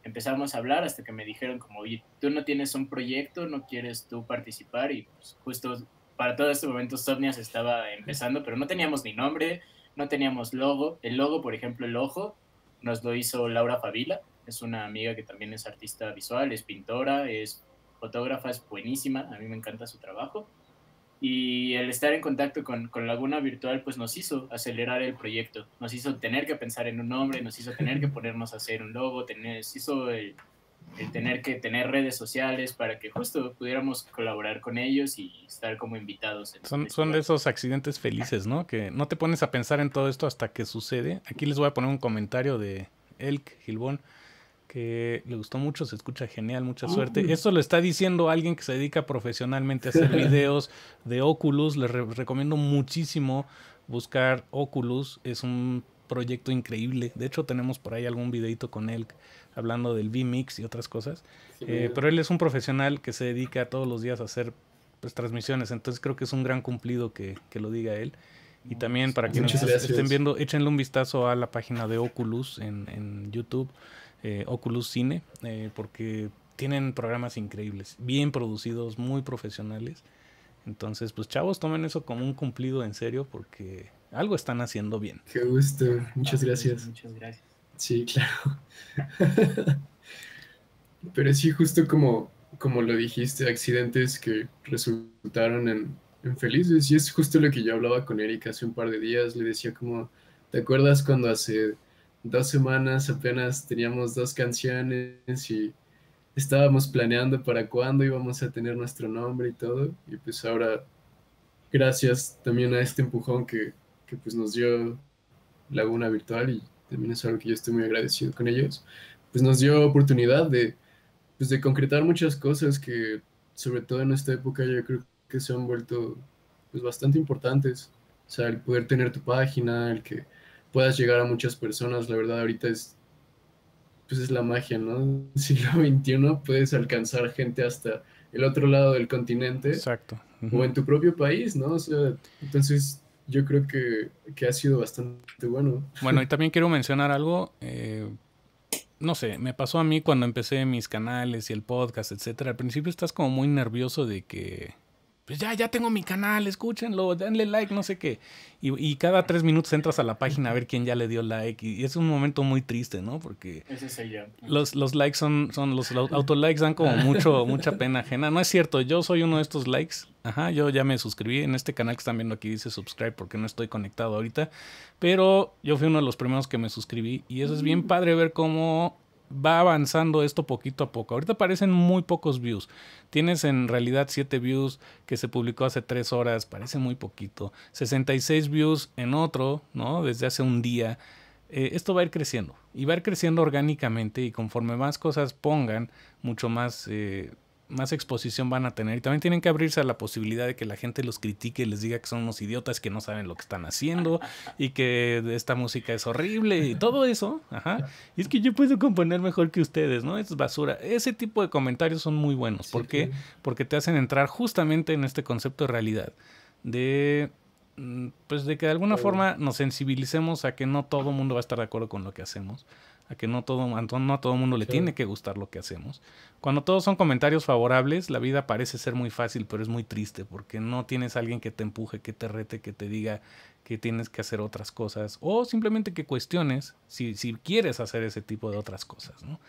empezamos a hablar hasta que me dijeron como, oye, tú no tienes un proyecto, no quieres tú participar y pues, justo para todo este momento se estaba empezando, pero no teníamos ni nombre, no teníamos logo, el logo, por ejemplo, el ojo, nos lo hizo Laura Favila, es una amiga que también es artista visual, es pintora, es fotógrafa, es buenísima, a mí me encanta su trabajo. Y el estar en contacto con, Laguna Virtual pues nos hizo acelerar el proyecto, nos hizo tener que pensar en un nombre, nos hizo tener que ponernos a hacer un logo, nos hizo el, tener que tener redes sociales para que justo pudiéramos colaborar con ellos y estar como invitados. son, este son de esos accidentes felices, ¿no? Que no te pones a pensar en todo esto hasta que sucede. Aquí les voy a poner un comentario de Elk Gilbón que le gustó mucho, se escucha genial, mucha ah. suerte. Esto lo está diciendo alguien que se dedica profesionalmente a hacer videos de Oculus. Les recomiendo muchísimo buscar Oculus. Es un proyecto increíble. De hecho, tenemos por ahí algún videito con él hablando del v y otras cosas. Eh, pero él es un profesional que se dedica todos los días a hacer pues, transmisiones. Entonces creo que es un gran cumplido que, lo diga él. Y también pues, para quienes estén viendo, échenle un vistazo a la página de Oculus en, en YouTube. Eh, Oculus Cine, eh, porque tienen programas increíbles, bien producidos, muy profesionales. Entonces, pues chavos, tomen eso como un cumplido en serio, porque algo están haciendo bien. Qué gusto, muchas ah, gracias. Muchas gracias. Sí, claro. Pero sí, justo como, como lo dijiste, accidentes que resultaron en, en, felices. Y es justo lo que yo hablaba con Eric hace un par de días. Le decía como, ¿te acuerdas cuando hace dos semanas apenas teníamos dos canciones y estábamos planeando para cuándo íbamos a tener nuestro nombre y todo. Y pues ahora, gracias también a este empujón que, pues nos dio Laguna Virtual y también es algo que yo estoy muy agradecido con ellos, pues nos dio oportunidad de, pues de concretar muchas cosas que sobre todo en esta época yo creo que se han vuelto pues bastante importantes. O sea, el poder tener tu página, el que puedas llegar a muchas personas. La verdad, ahorita es, pues es la magia, ¿no? El siglo XXI puedes alcanzar gente hasta el otro lado del continente. Exacto. O en tu propio país, ¿no? entonces yo creo que, ha sido bastante bueno. Bueno, y también quiero mencionar algo. Eh, no sé, me pasó a mí cuando empecé mis canales y el podcast, etcétera. Al principio estás como muy nervioso de que pues ya, ya tengo mi canal, escúchenlo, denle like, no sé qué. Y, cada tres minutos entras a la página a ver quién ya le dio like. Y, es un momento muy triste, ¿no? Porque Los, likes son, son los autolikes dan como mucho, mucha pena ajena. No es cierto, yo soy uno de estos likes. Ajá, yo ya me suscribí en este canal que están viendo aquí, dice subscribe porque no estoy conectado ahorita. Pero yo fui uno de los primeros que me suscribí y eso es bien mm. padre ver cómo va avanzando esto poquito a poco. Ahorita aparecen muy pocos views. Tienes en realidad 7 views que se publicó hace 3 horas, parece muy poquito. 66 views en otro, ¿no? Desde hace un día. Eh, esto va a ir creciendo y va a ir creciendo orgánicamente y conforme más cosas pongan, mucho más eh, más exposición van a tener. Y también tienen que abrirse a la posibilidad de que la gente los critique y les diga que son unos idiotas que no saben lo que están haciendo y que esta música es horrible y todo eso. Ajá. Y es que yo puedo componer mejor que ustedes, ¿no? Es basura. Ese tipo de comentarios son muy buenos. ¿Por qué? Porque te hacen entrar justamente en este concepto de realidad. De Mm, pues de que de alguna forma nos sensibilicemos a que no todo el mundo va a estar de acuerdo con lo que hacemos, a que no todo no a todo mundo le tiene que gustar lo que hacemos. Cuando todos son comentarios favorables, la vida parece ser muy fácil, pero es muy triste porque no tienes alguien que te empuje, que te rete, que te diga que tienes que hacer otras cosas o simplemente que cuestiones si, quieres hacer ese tipo de otras cosas, ¿no?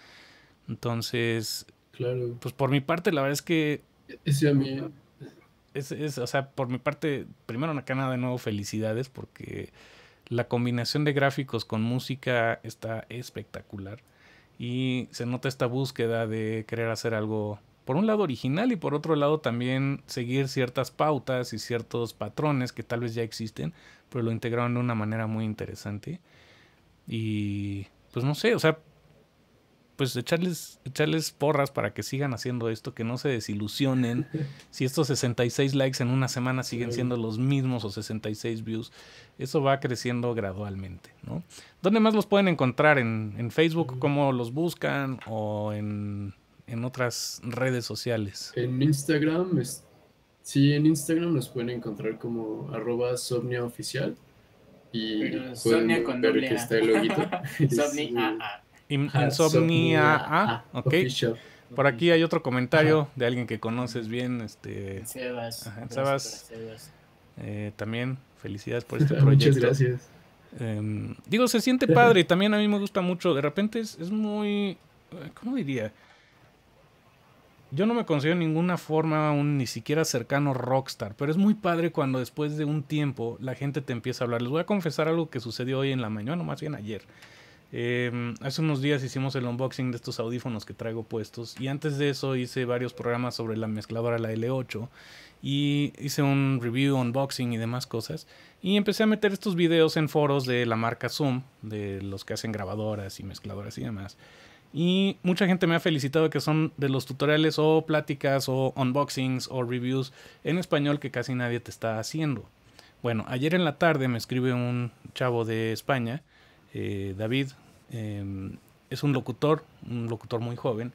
Entonces, claro. pues por mi parte la verdad es que es a es, o sea, por mi parte, primero que nada, de nuevo, felicidades porque la combinación de gráficos con música está espectacular y se nota esta búsqueda de querer hacer algo, por un lado, original y por otro lado también seguir ciertas pautas y ciertos patrones que tal vez ya existen, pero lo integraron de una manera muy interesante. Y pues no sé, o sea, pues echarles, echarles porras para que sigan haciendo esto, que no se desilusionen. si estos 66 likes en una semana siguen siendo los mismos o 66 views, eso va creciendo gradualmente, ¿no? ¿Dónde más los pueden encontrar? ¿En, Facebook? Mm. ¿Cómo los buscan? ¿O en, en, otras redes sociales? En Instagram, sí, en Instagram los pueden encontrar como arroba somniaoficial. Y Somnia ver que está el Insomnia ah, ah, Ok. Por aquí hay otro comentario de alguien que conoces bien, este. Sebas. Eh, también felicidades por este proyecto. Muchas gracias. Em, digo, se siente padre y también a mí me gusta mucho. De repente es, muy. Eh, ¿Cómo diría? Yo no me considero en ninguna forma un ni siquiera cercano rockstar, pero es muy padre cuando después de un tiempo la gente te empieza a hablar. Les voy a confesar algo que sucedió hoy en la mañana, o más bien ayer. Em, hace unos días hicimos el unboxing de estos audífonos que traigo puestos y antes de eso hice varios programas sobre la mezcladora la L8 y hice un review, unboxing y demás cosas y empecé a meter estos videos en foros de la marca Zoom, de los que hacen grabadoras y mezcladoras y demás. Y mucha gente me ha felicitado que son de los tutoriales o pláticas o unboxings o reviews en español que casi nadie te está haciendo. Bueno, ayer en la tarde me escribe un chavo de España eh, David em, es un locutor, un locutor muy joven,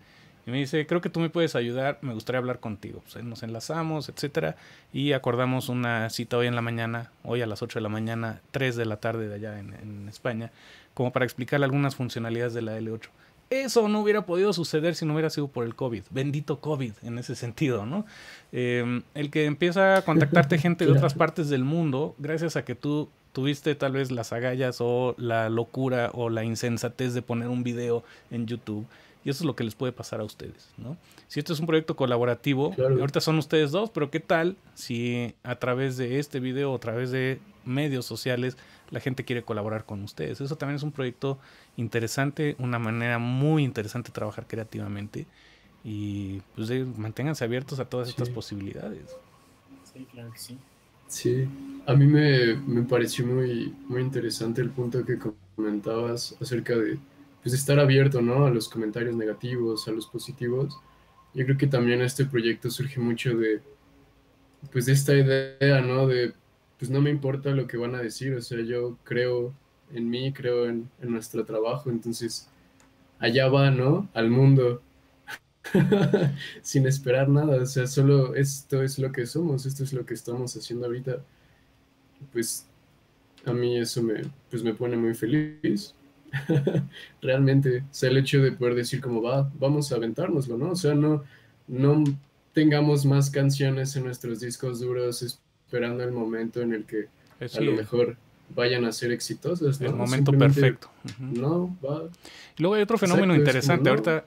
y me dice, creo que tú me puedes ayudar, me gustaría hablar contigo. Pues, nos enlazamos, etcétera, y acordamos una cita hoy en la mañana, hoy a las 8 de la mañana, 3 de la tarde de allá en, España, como para explicarle algunas funcionalidades de la L8. Eso no hubiera podido suceder si no hubiera sido por el COVID. Bendito COVID en ese sentido, ¿no? Em, el que empieza a contactarte gente de otras partes del mundo, gracias a que tú tuviste tal vez las agallas o la locura o la insensatez de poner un video en YouTube. Y eso es lo que les puede pasar a ustedes, ¿no? Si esto es un proyecto colaborativo, ahorita son ustedes dos, pero ¿qué tal si a través de este video o a través de medios sociales la gente quiere colaborar con ustedes? Eso también es un proyecto interesante, una manera muy interesante de trabajar creativamente y pues manténganse abiertos a todas estas posibilidades. Sí, claro que sí. Sí, a mí me, pareció muy, muy interesante el punto que comentabas acerca pues, de estar abierto ¿no? a los comentarios negativos, a los positivos. Yo creo que también este proyecto surge mucho de, pues, de esta idea, ¿no? De, pues no me importa lo que van a decir, o sea, yo creo en mí, creo en, en nuestro trabajo, entonces allá va, ¿no? Al mundo. sin esperar nada, o sea, solo esto es lo que somos, esto es lo que estamos haciendo ahorita. Pues a mí eso me, pues me pone muy feliz. Realmente, o sea, el hecho de poder decir como va, vamos a aventárnoslo, ¿no? O sea, no, no tengamos más canciones en nuestros discos duros esperando el momento en el que eh, a lo mejor vayan a ser exitosas. El momento perfecto. No, va. Luego hay otro fenómeno interesante. ahorita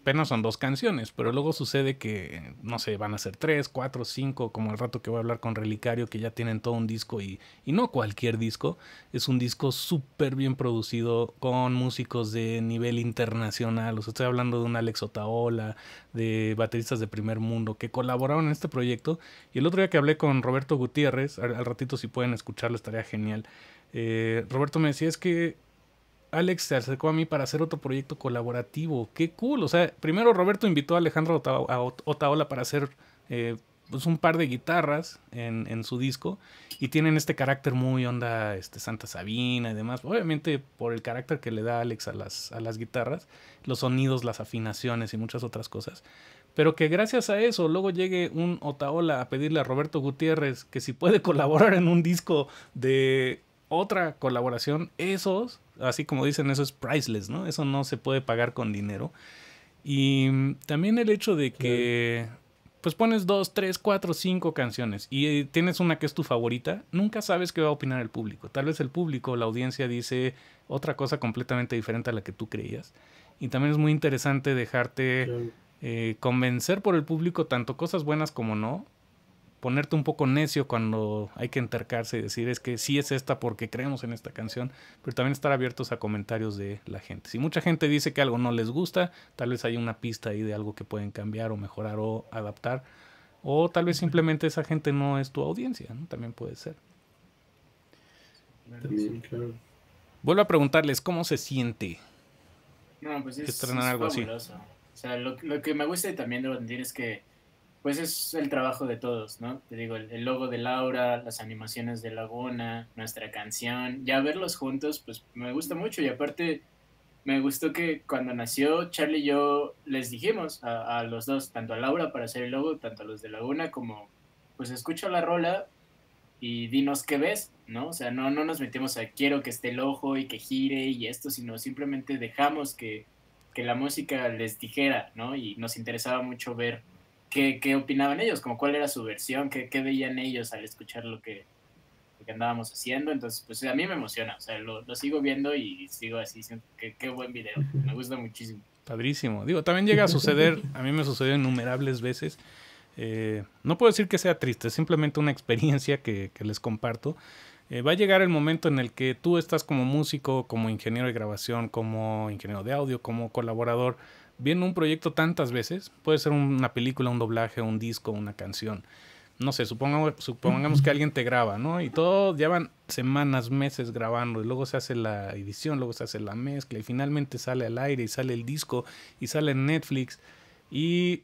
apenas son dos canciones, pero luego sucede que, no sé, van a ser tres, cuatro, cinco, como el rato que voy a hablar con Relicario, que ya tienen todo un disco y, no cualquier disco, es un disco súper bien producido con músicos de nivel internacional, o sea, estoy hablando de un Alex Otaola, de bateristas de primer mundo, que colaboraron en este proyecto, y el otro día que hablé con Roberto Gutiérrez, al, ratito si pueden escucharlo estaría genial, eh, Roberto me decía es que Alex se acercó a mí para hacer otro proyecto colaborativo. Qué cool. O sea, primero Roberto invitó a Alejandro Otaola para hacer eh, pues, un par de guitarras en, su disco y tienen este carácter muy onda este, Santa Sabina y demás. Obviamente por el carácter que le da Alex a las, a las guitarras, los sonidos, las afinaciones y muchas otras cosas. Pero que gracias a eso luego llegue un Otaola a pedirle a Roberto Gutiérrez que si puede colaborar en un disco de otra colaboración, esos, así como dicen, eso es priceless, ¿no? Eso no se puede pagar con dinero. Y también el hecho de que, pues pones dos, tres, cuatro, cinco canciones y eh, tienes una que es tu favorita, nunca sabes qué va a opinar el público. Tal vez el público, la audiencia dice otra cosa completamente diferente a la que tú creías. Y también es muy interesante dejarte eh, convencer por el público tanto cosas buenas como no, ponerte un poco necio cuando hay que entercarse y decir es que sí es esta porque creemos en esta canción, pero también estar abiertos a comentarios de la gente. Si mucha gente dice que algo no les gusta, tal vez hay una pista ahí de algo que pueden cambiar o mejorar o adaptar, o tal vez simplemente esa gente no es tu audiencia, también puede ser. Vuelvo a preguntarles cómo se siente pues estrenar algo así. lo, que me gusta también de decir es que pues es el trabajo de todos, ¿no? Te digo, el, logo de Laura, las animaciones de Laguna, nuestra canción, ya verlos juntos, pues me gusta mucho y aparte me gustó que cuando nació Charlie y yo les dijimos a, los dos, tanto a Laura para hacer el logo, tanto a los de Laguna como, pues escucha la rola y dinos qué ves, ¿no? O sea, no, no nos metemos a quiero que esté el ojo y que gire y esto, sino simplemente dejamos que, que la música les dijera, ¿no? Y nos interesaba mucho ver qué, qué opinaban ellos, como cuál era su versión, qué, qué veían ellos al escuchar lo que, que, andábamos haciendo. Entonces, pues a mí me emociona, o sea, lo, lo sigo viendo y sigo así, qué buen video, me gusta muchísimo. Padrísimo. Digo, también llega a suceder, a mí me sucedió innumerables veces. Eh, no puedo decir que sea triste, simplemente una experiencia que, que les comparto. Eh, va a llegar el momento en el que tú estás como músico, como ingeniero de grabación, como ingeniero de audio, como colaborador, Viene un proyecto tantas veces, puede ser una película, un doblaje, un disco, una canción. No sé, supongamos, que alguien te graba, ¿no? Y todo llevan semanas, meses grabando, y luego se hace la edición, luego se hace la mezcla, y finalmente sale al aire, y sale el disco, y sale en Netflix. Y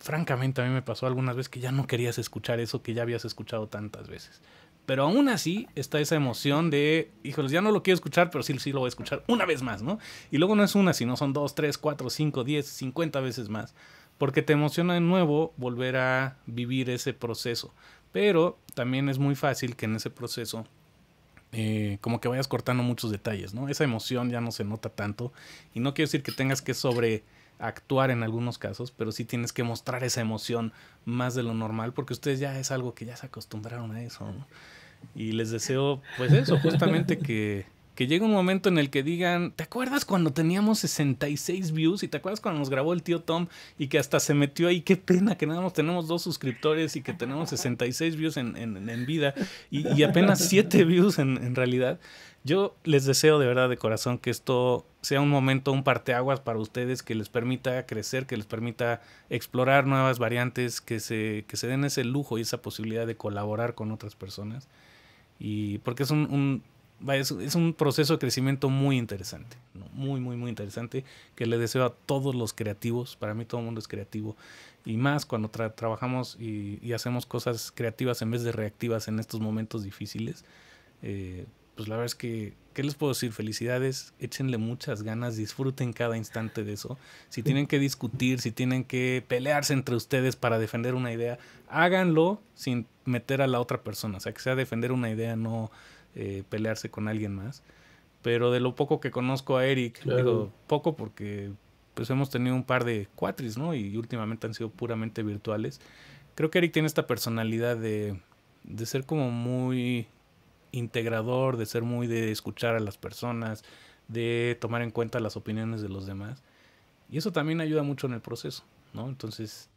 francamente a mí me pasó algunas veces que ya no querías escuchar eso que ya habías escuchado tantas veces. Pero aún así está esa emoción de, híjoles, ya no lo quiero escuchar, pero sí, sí lo voy a escuchar una vez más, ¿no? Y luego no es una, sino son dos, tres, cuatro, cinco, diez, cincuenta veces más. Porque te emociona de nuevo volver a vivir ese proceso. Pero también es muy fácil que en ese proceso eh, como que vayas cortando muchos detalles, ¿no? Esa emoción ya no se nota tanto. Y no quiero decir que tengas que sobre actuar en algunos casos, pero sí tienes que mostrar esa emoción más de lo normal, porque ustedes ya es algo que ya se acostumbraron a eso. Y les deseo, pues eso, justamente que, que llegue un momento en el que digan, ¿te acuerdas cuando teníamos 66 views? ¿Y te acuerdas cuando nos grabó el tío Tom y que hasta se metió ahí? Qué pena que nada más tenemos dos suscriptores y que tenemos 66 views en, en, vida y, apenas 7 views en, en realidad. Yo les deseo de verdad de corazón que esto sea un momento, un parteaguas para ustedes que les permita crecer, que les permita explorar nuevas variantes, que se, que se den ese lujo y esa posibilidad de colaborar con otras personas. Y porque es un, un proceso de crecimiento muy interesante, muy, muy, muy interesante, que le deseo a todos los creativos, para mí todo el mundo es creativo, y más cuando trabajamos y, hacemos cosas creativas en vez de reactivas en estos momentos difíciles, eh, pues la verdad es que, ¿qué les puedo decir? Felicidades, échenle muchas ganas, disfruten cada instante de eso. Si tienen que discutir, si tienen que pelearse entre ustedes para defender una idea, háganlo sin meter a la otra persona. O sea, que sea defender una idea, no eh, pelearse con alguien más. Pero de lo poco que conozco a Eric, digo poco porque pues hemos tenido un par de cuatris, ¿no? Y últimamente han sido puramente virtuales. Creo que Eric tiene esta personalidad de, de ser como muy integrador, de ser muy de escuchar a las personas, de tomar en cuenta las opiniones de los demás. Y eso también ayuda mucho en el proceso, ¿no? Entonces,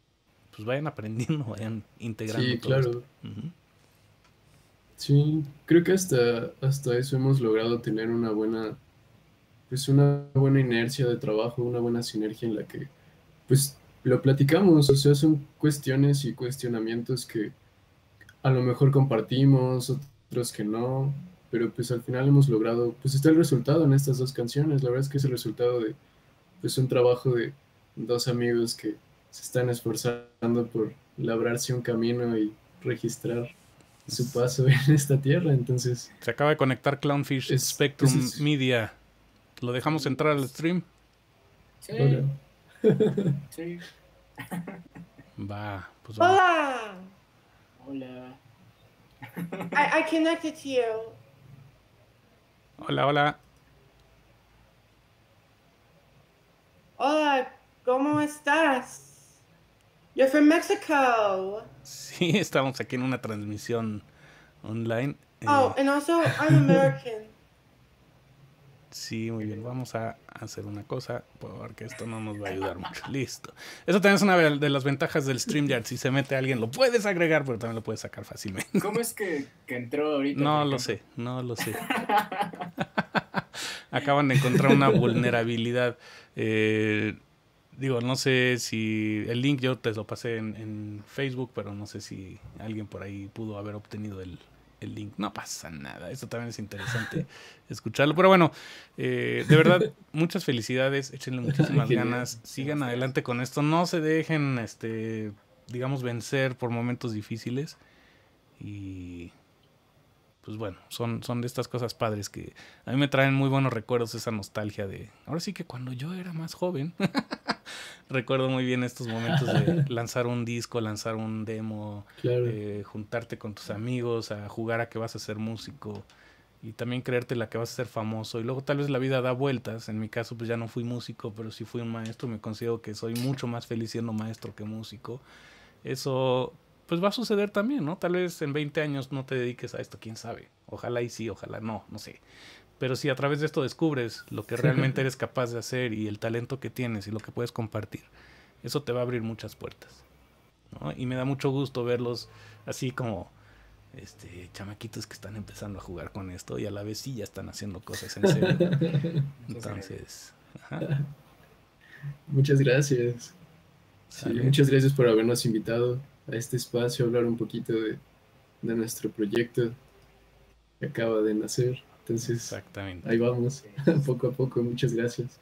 pues vayan aprendiendo, vayan integrando. Sí, claro. Sí, creo que hasta, hasta eso hemos logrado tener una buena, pues una buena inercia de trabajo, una buena sinergia en la que, pues lo platicamos, o sea, son cuestiones y cuestionamientos que a lo mejor compartimos, que no, pero pues al final hemos logrado, pues está el resultado en estas dos canciones, la verdad es que es el resultado de pues un trabajo de dos amigos que se están esforzando por labrarse un camino y registrar su paso en esta tierra, entonces... Se acaba de conectar Clownfish Spectrum Media. ¿Lo dejamos entrar al stream? Sí. Hola. Pues I, I connected to you. Hola, hola. Hola, ¿cómo estás? You're from Mexico. Sí, estamos aquí en una transmisión online. Oh, eh, and also I'm American. Sí, muy bien. Vamos a hacer una cosa porque esto no nos va a ayudar mucho. Listo. Eso también es una de las ventajas del StreamYard. Si se mete alguien, lo puedes agregar, pero también lo puedes sacar fácilmente. ¿Cómo es que, entró ahorita? No lo sé, no lo sé. Acaban de encontrar una vulnerabilidad. Eh, digo, no sé si el link yo te lo pasé en, Facebook, pero no sé si alguien por ahí pudo haber obtenido el, el link. No pasa nada. Eso también es interesante escucharlo. Pero bueno, eh, de verdad, muchas felicidades. Échenle muchísimas ganas. Sigan adelante con esto. No se dejen, este, digamos, vencer por momentos difíciles. Y pues bueno, son, son de estas cosas padres que a mí me traen muy buenos recuerdos, esa nostalgia de. Ahora sí que cuando yo era más joven. recuerdo muy bien estos momentos de lanzar un disco, lanzar un demo, eh, juntarte con tus amigos, a jugar a que vas a ser músico y también creerte la que vas a ser famoso. Y luego tal vez la vida da vueltas. En mi caso, pues ya no fui músico, pero sí fui un maestro. Me considero que soy mucho más feliz siendo maestro que músico. Eso, pues va a suceder también, ¿no? Tal vez en 20 años no te dediques a esto, quién sabe. Ojalá y sí, ojalá no, no sé. Pero si a través de esto descubres lo que realmente eres capaz de hacer y el talento que tienes y lo que puedes compartir, eso te va a abrir muchas puertas. Y me da mucho gusto verlos así como este, chamaquitos que están empezando a jugar con esto y a la vez sí ya están haciendo cosas en serio. Entonces, muchas gracias. muchas gracias por habernos invitado a este espacio a hablar un poquito de, de nuestro proyecto que acaba de nacer. Entonces, Exactamente. ahí vamos, poco a poco, muchas gracias.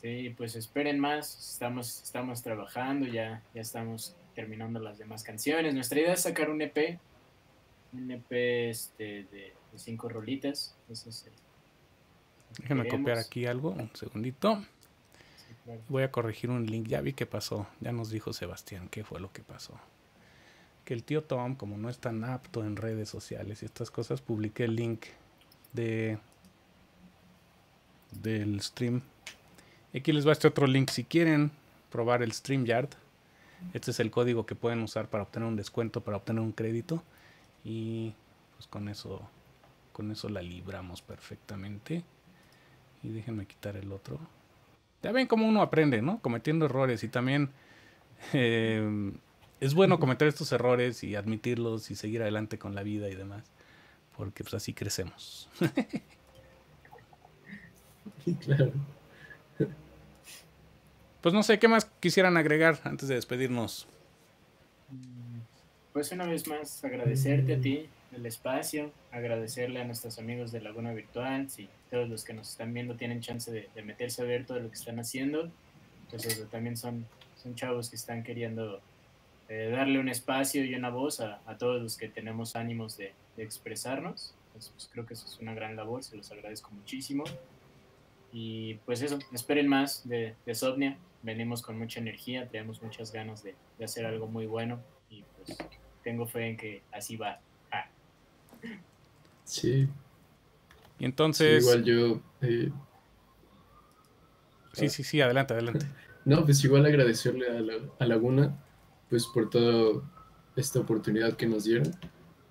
Sí, pues esperen más, estamos, estamos trabajando, ya, ya estamos terminando las demás canciones. Nuestra idea es sacar un EP, un EP este, de, cinco rolitas. Déjenme copiar aquí algo, un segundito. Voy a corregir un link, ya vi qué pasó, ya nos dijo Sebastián qué fue lo que pasó. Que el tío Tom, como no es tan apto en redes sociales y estas cosas, publiqué el link de del stream. Aquí les va este otro link si quieren probar el StreamYard. Este es el código que pueden usar para obtener un descuento, para obtener un crédito. Y pues con eso, con eso la libramos perfectamente. Y déjenme quitar el otro. Ya ven cómo uno aprende, ¿no? Cometiendo errores. Y también eh, es bueno cometer estos errores y admitirlos y seguir adelante con la vida y demás porque pues así crecemos. claro. Pues no sé, ¿qué más quisieran agregar antes de despedirnos? Pues una vez más agradecerte a ti el espacio, agradecerle a nuestros amigos de Laguna Virtual, si todos los que nos están viendo tienen chance de, meterse a ver todo lo que están haciendo, entonces pues, también son, son chavos que están queriendo eh, darle un espacio y una voz a, a todos los que tenemos ánimos de, expresarnos. Pues, creo que eso es una gran labor, se los agradezco muchísimo. Y pues eso, esperen más de, de Venimos con mucha energía, tenemos muchas ganas de, hacer algo muy bueno y pues tengo fe en que así va. Ah. Sí. Y entonces... igual yo... Eh, sí, sí, sí, adelante, adelante. No, pues igual agradecerle a, la, a Laguna pues por toda esta oportunidad que nos dieron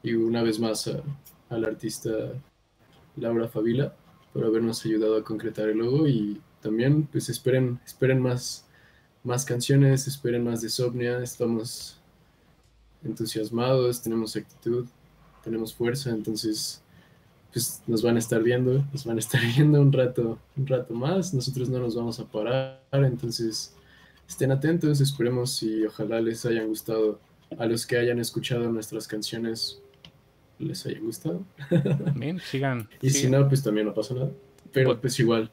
y una vez más al artista Laura Favila por habernos ayudado a concretar el logo y también pues esperen, esperen más, más canciones, esperen más de Somnia, estamos entusiasmados, tenemos actitud, tenemos fuerza, entonces pues, nos van a estar viendo, nos van a estar viendo un rato, un rato más, nosotros no nos vamos a parar, entonces estén atentos, esperemos y ojalá les hayan gustado a los que hayan escuchado nuestras canciones les haya gustado. sigan. y si no, pues también no pasa nada. Pero pues igual,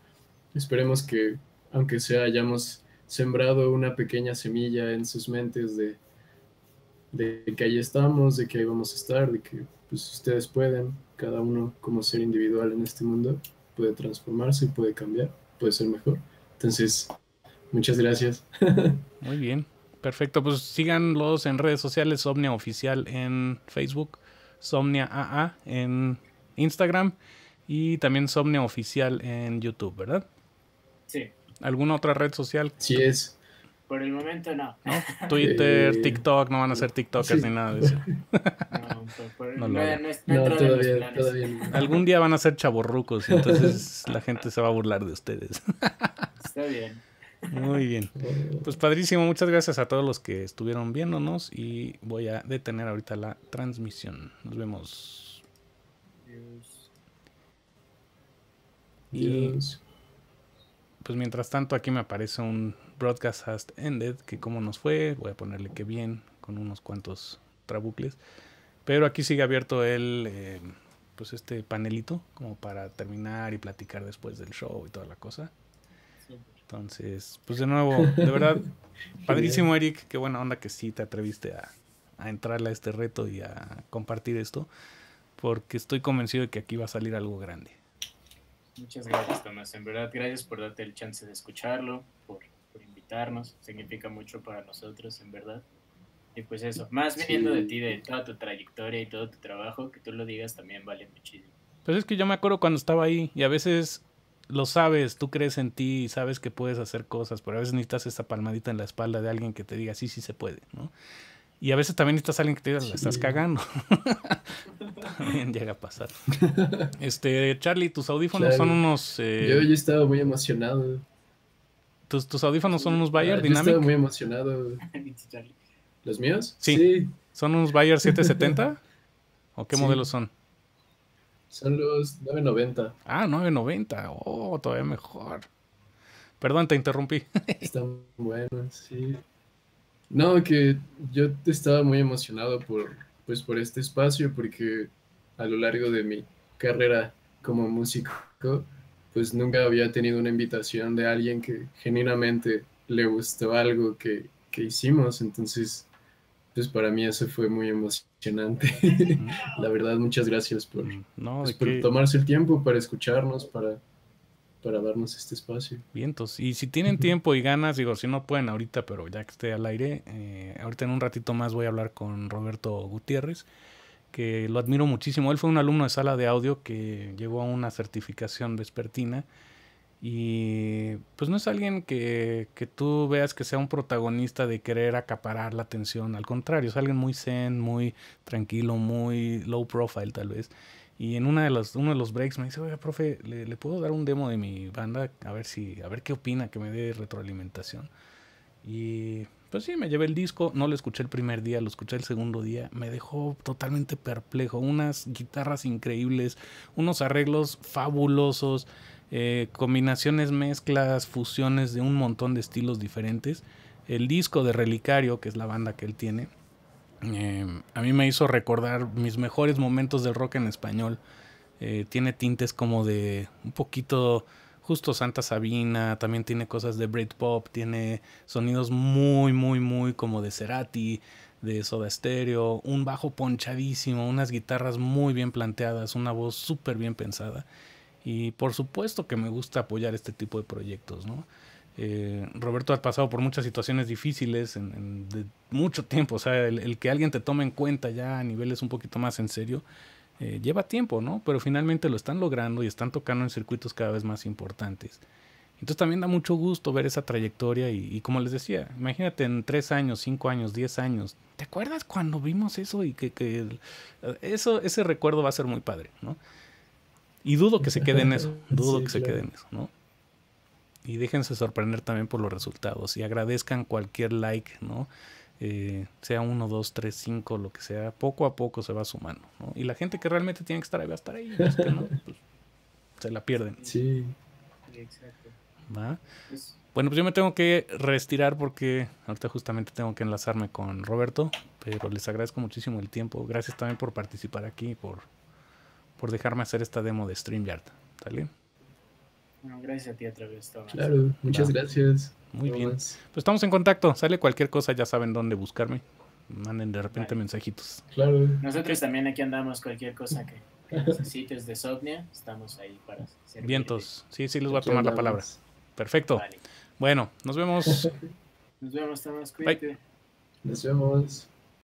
esperemos que, aunque sea, hayamos sembrado una pequeña semilla en sus mentes de, de que ahí estamos, de que ahí vamos a estar, de que pues ustedes pueden, cada uno como ser individual en este mundo puede transformarse, puede cambiar, puede ser mejor. Entonces, muchas gracias. Muy bien, perfecto. Pues síganlos en redes sociales, Omnia Oficial en Facebook, Somnia AA en Instagram y también Somnia Oficial en YouTube, ¿verdad? Sí. ¿Alguna otra red social? Sí es. Por el momento no. Twitter, eh, TikTok, no van a ser TikTokers ni nada de eso. No, pues, por, no, no, todavía, Algún día van a ser chaborrucos y entonces la gente se va a burlar de ustedes. Está bien. Muy bien. Pues padrísimo, muchas gracias a todos los que estuvieron viéndonos y voy a detener ahorita la transmisión. Nos vemos. Y pues mientras tanto aquí me aparece un broadcast has ended, que cómo nos fue, voy a ponerle que bien, con unos cuantos trabucles. Pero aquí sigue abierto el... Eh, pues este panelito como para terminar y platicar después del show y toda la cosa. Entonces, pues de nuevo, de verdad, padrísimo Eric, qué buena onda que sí te atreviste a, a entrarle a este reto y a compartir esto, porque estoy convencido de que aquí va a salir algo grande. Muchas gracias, Tomás. En verdad, gracias por darte el chance de escucharlo, por, invitarnos. Significa mucho para nosotros, en verdad. Y pues eso, más viniendo de ti, de toda tu trayectoria y todo tu trabajo, que tú lo digas también vale muchísimo. Pues es que yo me acuerdo cuando estaba ahí y a veces lo sabes, tú crees en ti sabes que puedes hacer cosas, pero a veces necesitas esta palmadita en la espalda de alguien que te diga, sí, sí se puede, ¿no? Y a veces también necesitas alguien que te diga, la estás cagando. también llega a pasar. Este, Charlie, tus audífonos son unos... Eh, yo, yo estaba muy emocionado. ¿Tus, audífonos son unos ah, Bayer dinámicos Dynamic? Yo estaba muy emocionado. ¿Los míos? Sí. ¿Son unos Bayer 770? ¿O qué modelos son? Son los 9.90. Ah, 9.90. Oh, todavía mejor. Perdón, te interrumpí. muy bueno, sí. No, que yo estaba muy emocionado por, pues, por este espacio porque a lo largo de mi carrera como músico, pues nunca había tenido una invitación de alguien que genuinamente le gustó algo que, que hicimos. Entonces, entonces para mí eso fue muy emocionante. la verdad, muchas gracias por, mm, pues, tomarse el tiempo para escucharnos, para, darnos este espacio. Vientos. Y si tienen tiempo y ganas, digo, si no pueden ahorita, pero ya que esté al aire, eh, ahorita en un ratito más voy a hablar con Roberto Gutiérrez, que lo admiro muchísimo. Él fue un alumno de sala de audio que llegó a una certificación vespertina y pues no es alguien que, que tú veas que sea un protagonista de querer acaparar la atención, al contrario, es alguien muy zen, muy tranquilo, muy low profile tal vez. Y en una de las uno de los breaks me dice, oye profe, ¿le, ¿le, puedo dar un demo de mi banda? A ver si, a ver qué opina, que me dé retroalimentación. Y pues sí, me llevé el disco, no lo escuché el primer día, lo escuché el segundo día, me dejó totalmente perplejo, unas guitarras increíbles, unos arreglos fabulosos, eh, combinaciones, mezclas, fusiones de un montón de estilos diferentes. El disco de Relicario, que es la banda que él tiene, em, a mí me hizo recordar mis mejores momentos del rock en español. Eh, tiene tintes como de un poquito justo Santa Sabina, también tiene cosas de Britpop, tiene sonidos muy, muy, muy como de Cerati, de Soda Stereo, un bajo ponchadísimo, unas guitarras muy bien planteadas, una voz súper bien pensada. Y por supuesto que me gusta apoyar este tipo de proyectos, ¿no? Eh, Roberto ha pasado por muchas situaciones difíciles en, de mucho tiempo, o sea, el, que alguien te tome en cuenta ya a niveles un poquito más en serio, eh, lleva tiempo, ¿no? Pero finalmente lo están logrando y están tocando en circuitos cada vez más importantes. Entonces también da mucho gusto ver esa trayectoria y, y como les decía, imagínate en tres años, cinco años, diez años, ¿te acuerdas cuando vimos eso y que, que eh, eso, ese recuerdo va a ser muy padre, ¿no? Y dudo que se quede en eso, dudo que se quede en eso, ¿no? Y déjense sorprender también por los resultados y agradezcan cualquier like, ¿no? Eh, sea uno dos tres cinco lo que sea, poco a poco se va sumando, ¿no? Y la gente que realmente tiene que estar ahí va a estar ahí, pues, se la pierden. Sí. Exacto. ¿Va? Bueno, pues yo me tengo que retirar porque ahorita justamente tengo que enlazarme con Roberto, pero les agradezco muchísimo el tiempo. Gracias también por participar aquí, por por dejarme hacer esta demo de StreamYard. ¿Sale? No, gracias a ti otra vez, Tomás. Claro, muchas gracias. Muy bien. Pues estamos en contacto. Sale cualquier cosa, ya saben dónde buscarme. Manden de repente mensajitos. Claro. Nosotros también aquí andamos cualquier cosa que, necesites de Sopnia. Estamos ahí para Vientos. Sí, sí, les voy a tomar la palabra. Perfecto. Bueno, nos vemos. nos vemos, Tomás. Cuídate. Nos vemos.